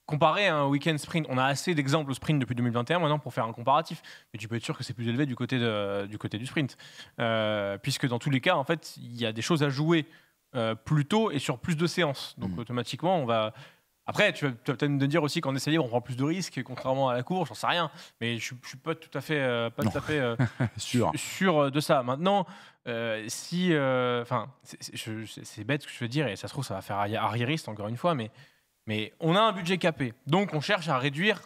comparer un week-end sprint, on a assez d'exemples au sprint depuis 2021 maintenant pour faire un comparatif, mais tu peux être sûr que c'est plus élevé du côté, du, sprint. Euh, puisque dans tous les cas, en fait, il y a des choses à jouer euh, plus tôt et sur plus de séances. Donc mm. automatiquement, on va... Après, tu vas, peut-être me dire aussi qu'en essayant on prend plus de risques, contrairement à la course, j'en sais rien. Mais je ne suis pas tout à fait, sûr. de ça. Maintenant, euh, si. Enfin, c'est bête ce que je veux dire, et ça se trouve, ça va faire arriériste encore une fois, mais mais on a un budget capé, donc on cherche à réduire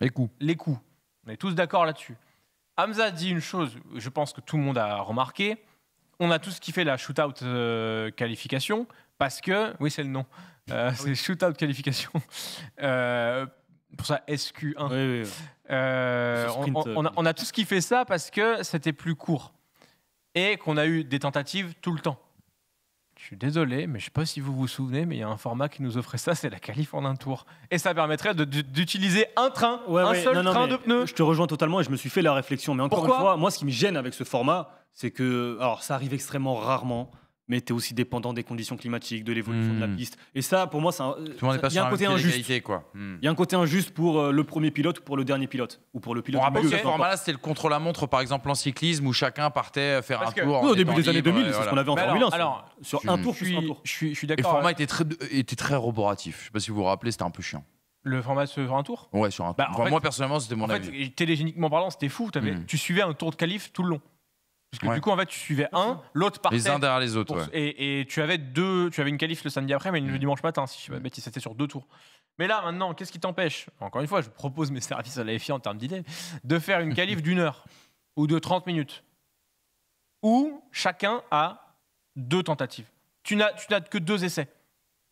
les coûts. Les coûts. On est tous d'accord là-dessus. Hamza dit une chose, je pense que tout le monde a remarqué. On a tous fait la shootout euh, qualification parce que, oui, c'est le nom, euh, ah c'est shootout qualification. Euh, pour ça, SQ1. Euh, on, a, on a tous kiffé ça parce que c'était plus court et qu'on a eu des tentatives tout le temps. Je suis désolé, mais je ne sais pas si vous vous souvenez, mais il y a un format qui nous offrait ça, c'est la qualif en un tour. Et ça permettrait d'utiliser un train, un seul train de pneus. Je te rejoins totalement et je me suis fait la réflexion. Mais encore une fois, moi, ce qui me gêne avec ce format, c'est que, alors, ça arrive extrêmement rarement mais tu es aussi dépendant des conditions climatiques, de l'évolution de la hmm. piste. Et ça, pour moi, euh, il y a un côté injuste. Hmm. Il y a un côté injuste pour euh, le premier pilote ou pour le dernier pilote. Ou pour le pilote. On rappelle ce format-là, c'était le contre-la-montre, par exemple, en cyclisme, où chacun partait faire un tour. au début des années 2000, c'est ce qu'on avait en Formule Alors, sur un tour, je suis, suis, d'accord. Le format hein. était, très, était très roboratif. Je sais pas si vous vous rappelez, c'était un peu chiant. Le format sur un tour Ouais, sur un bah, tour. moi, personnellement, c'était mon avis. télégéniquement parlant, c'était fou. Hmm. Tu suivais un tour de qualif tout le long. Parce que du coup, en fait, tu suivais un, l'autre partait. Les uns derrière les autres. Et, tu avais deux, tu avais une qualif le samedi après, mais une mm. le dimanche matin, si je ne mm. bêtise, c'était sur deux tours. Mais là, maintenant, qu'est-ce qui t'empêche Encore une fois, je propose mes services à la FIA en termes d'idées, de faire une qualif d'une heure ou de 30 minutes, où chacun a deux tentatives. Tu n'as que deux essais.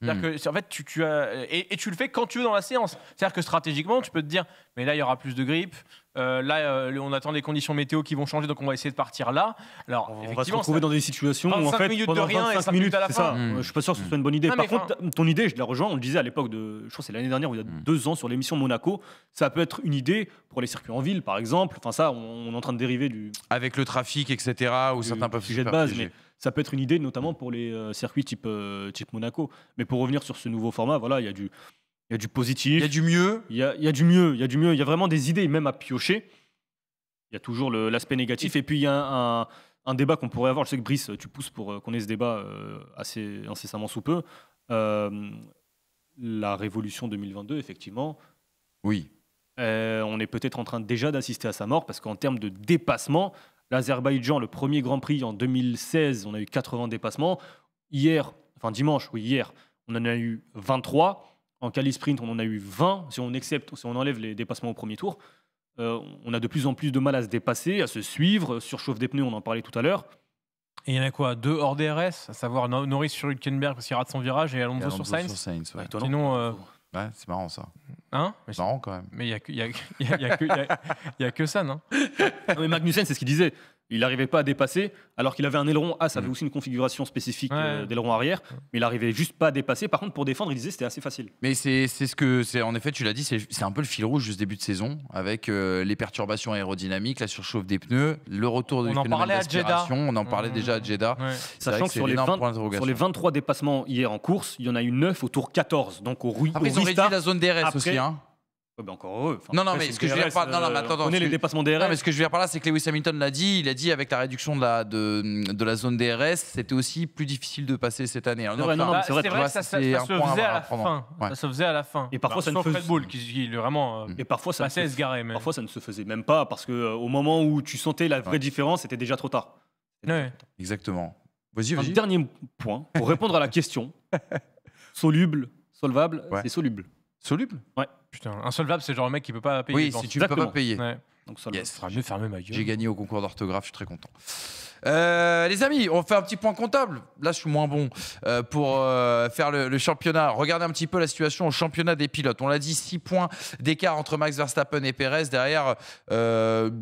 C'est-à-dire mm. que, en fait, tu, as, et, et, tu le fais quand tu veux dans la séance. C'est-à-dire que stratégiquement, tu peux te dire, mais là, il y aura plus de grippe, euh, là, euh, on attend des conditions météo qui vont changer, donc on va essayer de partir là. Alors, on va se retrouver dans des situations où en fait, minutes pendant de rien et 5 minutes, à la fin. Euh, je suis pas sûr que ce soit une bonne idée. Par contre, ton idée, je la rejoins. On le disait à l'époque de, je crois, c'est l'année dernière ou il y a mm. deux ans sur l'émission Monaco. Ça peut être une idée pour les circuits en ville, par exemple. Enfin, ça, on, est en train de dériver du. Avec le trafic, etc. Ou certains peuvent. Sujet de base, mais ça peut être une idée, notamment pour les circuits type, type Monaco. Mais pour revenir sur ce nouveau format, voilà, il y a du il y a du positif. Il y a du mieux. Il y a, y a, du mieux. Il y a du mieux. Il y a vraiment des idées, même à piocher. Il y a toujours l'aspect négatif. Et puis, il y a un, un, débat qu'on pourrait avoir. Je sais que Brice, tu pousses pour euh, qu'on ait ce débat euh, assez incessamment sous peu. Euh, la révolution 2022, effectivement. Oui. on est peut-être en train déjà d'assister à sa mort parce qu'en termes de dépassement, l'Azerbaïdjan, le premier Grand Prix en 2016, on a eu 80 dépassements. Hier, enfin dimanche, oui, hier, on en a eu 23. En quali sprint, on en a eu 20. Si on, accepte, si on enlève les dépassements au premier tour, euh, on a de plus en plus de mal à se dépasser, à se suivre. Surchauffe des pneus, on en parlait tout à l'heure. Et il y en a quoi Deux hors DRS, à savoir Norris sur Hülkenberg parce qu'il rate son virage et Alonso, sur Sainz. Sur Sainz ah, Sinon, euh, c'est marrant ça. Hein c'est marrant quand même. Mais il n'y a, que ça, non, ah, Magnussen, c'est ce qu'il disait il n'arrivait pas à dépasser, alors qu'il avait un aileron A, ça avait mm. aussi une configuration spécifique euh, d'aileron arrière, mais il arrivait juste pas à dépasser. Par contre, pour défendre, il disait c'était assez facile. Mais c'est ce que c'est en effet, tu l'as dit, c'est un peu le fil rouge juste début de saison avec euh, les perturbations aérodynamiques, la surchauffe des pneus, le retour de on en On en parlait mm. déjà à Jeddah. Sachant que, sur, les 23 dépassements hier en course, il y en a eu 9 autour tour 14, donc au, ils ont réduit la zone DRS aussi. Hein encore heureux. non, non, mais ce que je veux dire les dépassements ce que je veux dire par là, c'est que Lewis Hamilton l'a dit. Il a dit avec la réduction de la de, la zone DRS, c'était aussi plus difficile de passer cette année. Non, non, c'est vrai, ça, se à la fin, ça, se faisait à la fin. Et parfois, ça ne faisait qui, vraiment. Euh, mm. et parfois, ça se garer. même. Parfois, ça ne se faisait même pas parce que euh, au moment où tu sentais la vraie différence, c'était déjà trop tard. Exactement. Vas-y, vas-y. Dernier point pour répondre à la question. Soluble, solvable, c'est soluble. Soluble. Ouais. Putain, insolvable, c'est genre un mec qui peut pas payer. Oui, si tu peux pas payer. Donc ça sera mieux fermer ma gueule. J'ai gagné au concours d'orthographe, je suis très content. Euh, les amis, on fait un petit point comptable. Là, je suis moins bon euh, pour euh, faire le, championnat. Regardez un petit peu la situation au championnat des pilotes. On l'a dit, 6 points d'écart entre Max Verstappen et Perez. Derrière,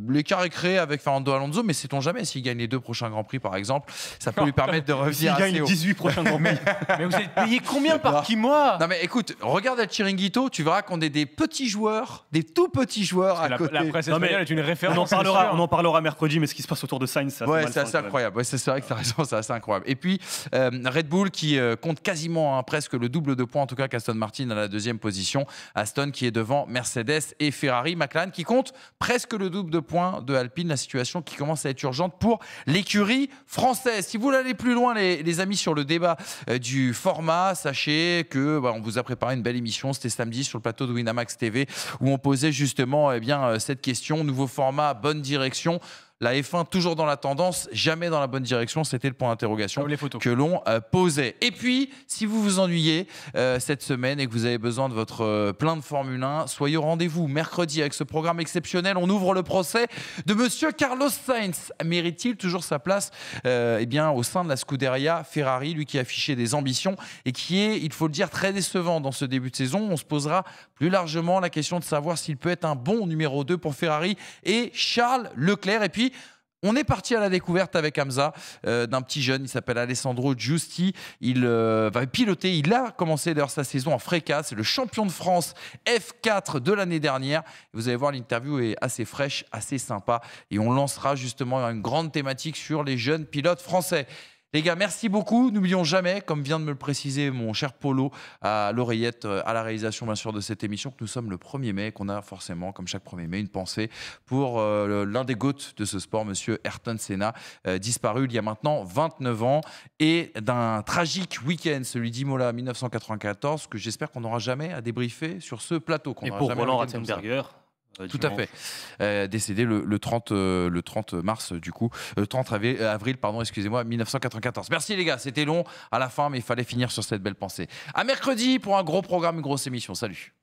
l'écart est créé avec Fernando Alonso, mais sait-on jamais s'il gagne les deux prochains Grands Prix, par exemple. Ça peut lui permettre de revenir assez gagne les 18 prochains Grands Prix. mais vous êtes payé combien par qui moi Non, mais écoute, regarde à Chiringuito, tu verras qu'on est des petits joueurs, des tout petits joueurs à côté. est une référence. On en, parlera, mercredi, mais ce qui se passe autour de Sainz, ça, c'est incroyable. c'est vrai que tu as raison, c'est assez incroyable. Et puis, euh, Red Bull qui euh, compte quasiment hein, presque le double de points, en tout cas qu'Aston Martin à la deuxième position. Aston qui est devant Mercedes et Ferrari. McLaren qui compte presque le double de points de Alpine. La situation qui commence à être urgente pour l'écurie française. Si vous voulez aller plus loin, les, amis, sur le débat euh, du format, sachez que bah, on vous a préparé une belle émission. C'était samedi sur le plateau de Winamax TV où on posait justement eh bien, cette question. Nouveau format, bonne direction. La F1 toujours dans la tendance, jamais dans la bonne direction. C'était le point d'interrogation que l'on euh, posait. Et puis, si vous vous ennuyez euh, cette semaine et que vous avez besoin de votre euh, plein de Formule 1, soyez au rendez-vous mercredi avec ce programme exceptionnel. On ouvre le procès de Monsieur Carlos Sainz. Mérite-t-il toujours sa place eh bien, au sein de la Scuderia Ferrari, lui qui affichait des ambitions et qui est, il faut le dire, très décevant dans ce début de saison. On se posera plus largement la question de savoir s'il peut être un bon numéro 2 pour Ferrari et Charles Leclerc. Et puis, on est parti à la découverte avec Hamza euh, d'un petit jeune, il s'appelle Alessandro Giusti. Il euh, va piloter, il a commencé d'ailleurs sa saison en Freca, c'est le champion de France F4 de l'année dernière. Vous allez voir, l'interview est assez fraîche, assez sympa et on lancera justement une grande thématique sur les jeunes pilotes français. Les gars, merci beaucoup. N'oublions jamais, comme vient de me le préciser mon cher Polo à l'oreillette, euh, à la réalisation bien sûr de cette émission, que nous sommes le 1er mai, qu'on a forcément, comme chaque 1er mai, une pensée pour euh, l'un des gouttes de ce sport, monsieur Ayrton Senna, euh, disparu il y a maintenant 29 ans et d'un tragique week-end, celui d'Imola 1994, que j'espère qu'on n'aura jamais à débriefer sur ce plateau. Et pour Roland Ratzenberger, euh, Tout à fait. Euh, décédé le, le 30, euh, le 30 mars, du coup. 30 avril, avril pardon, excusez-moi, 1994. Merci les gars, c'était long à la fin, mais il fallait finir sur cette belle pensée. À mercredi pour un gros programme, une grosse émission. Salut.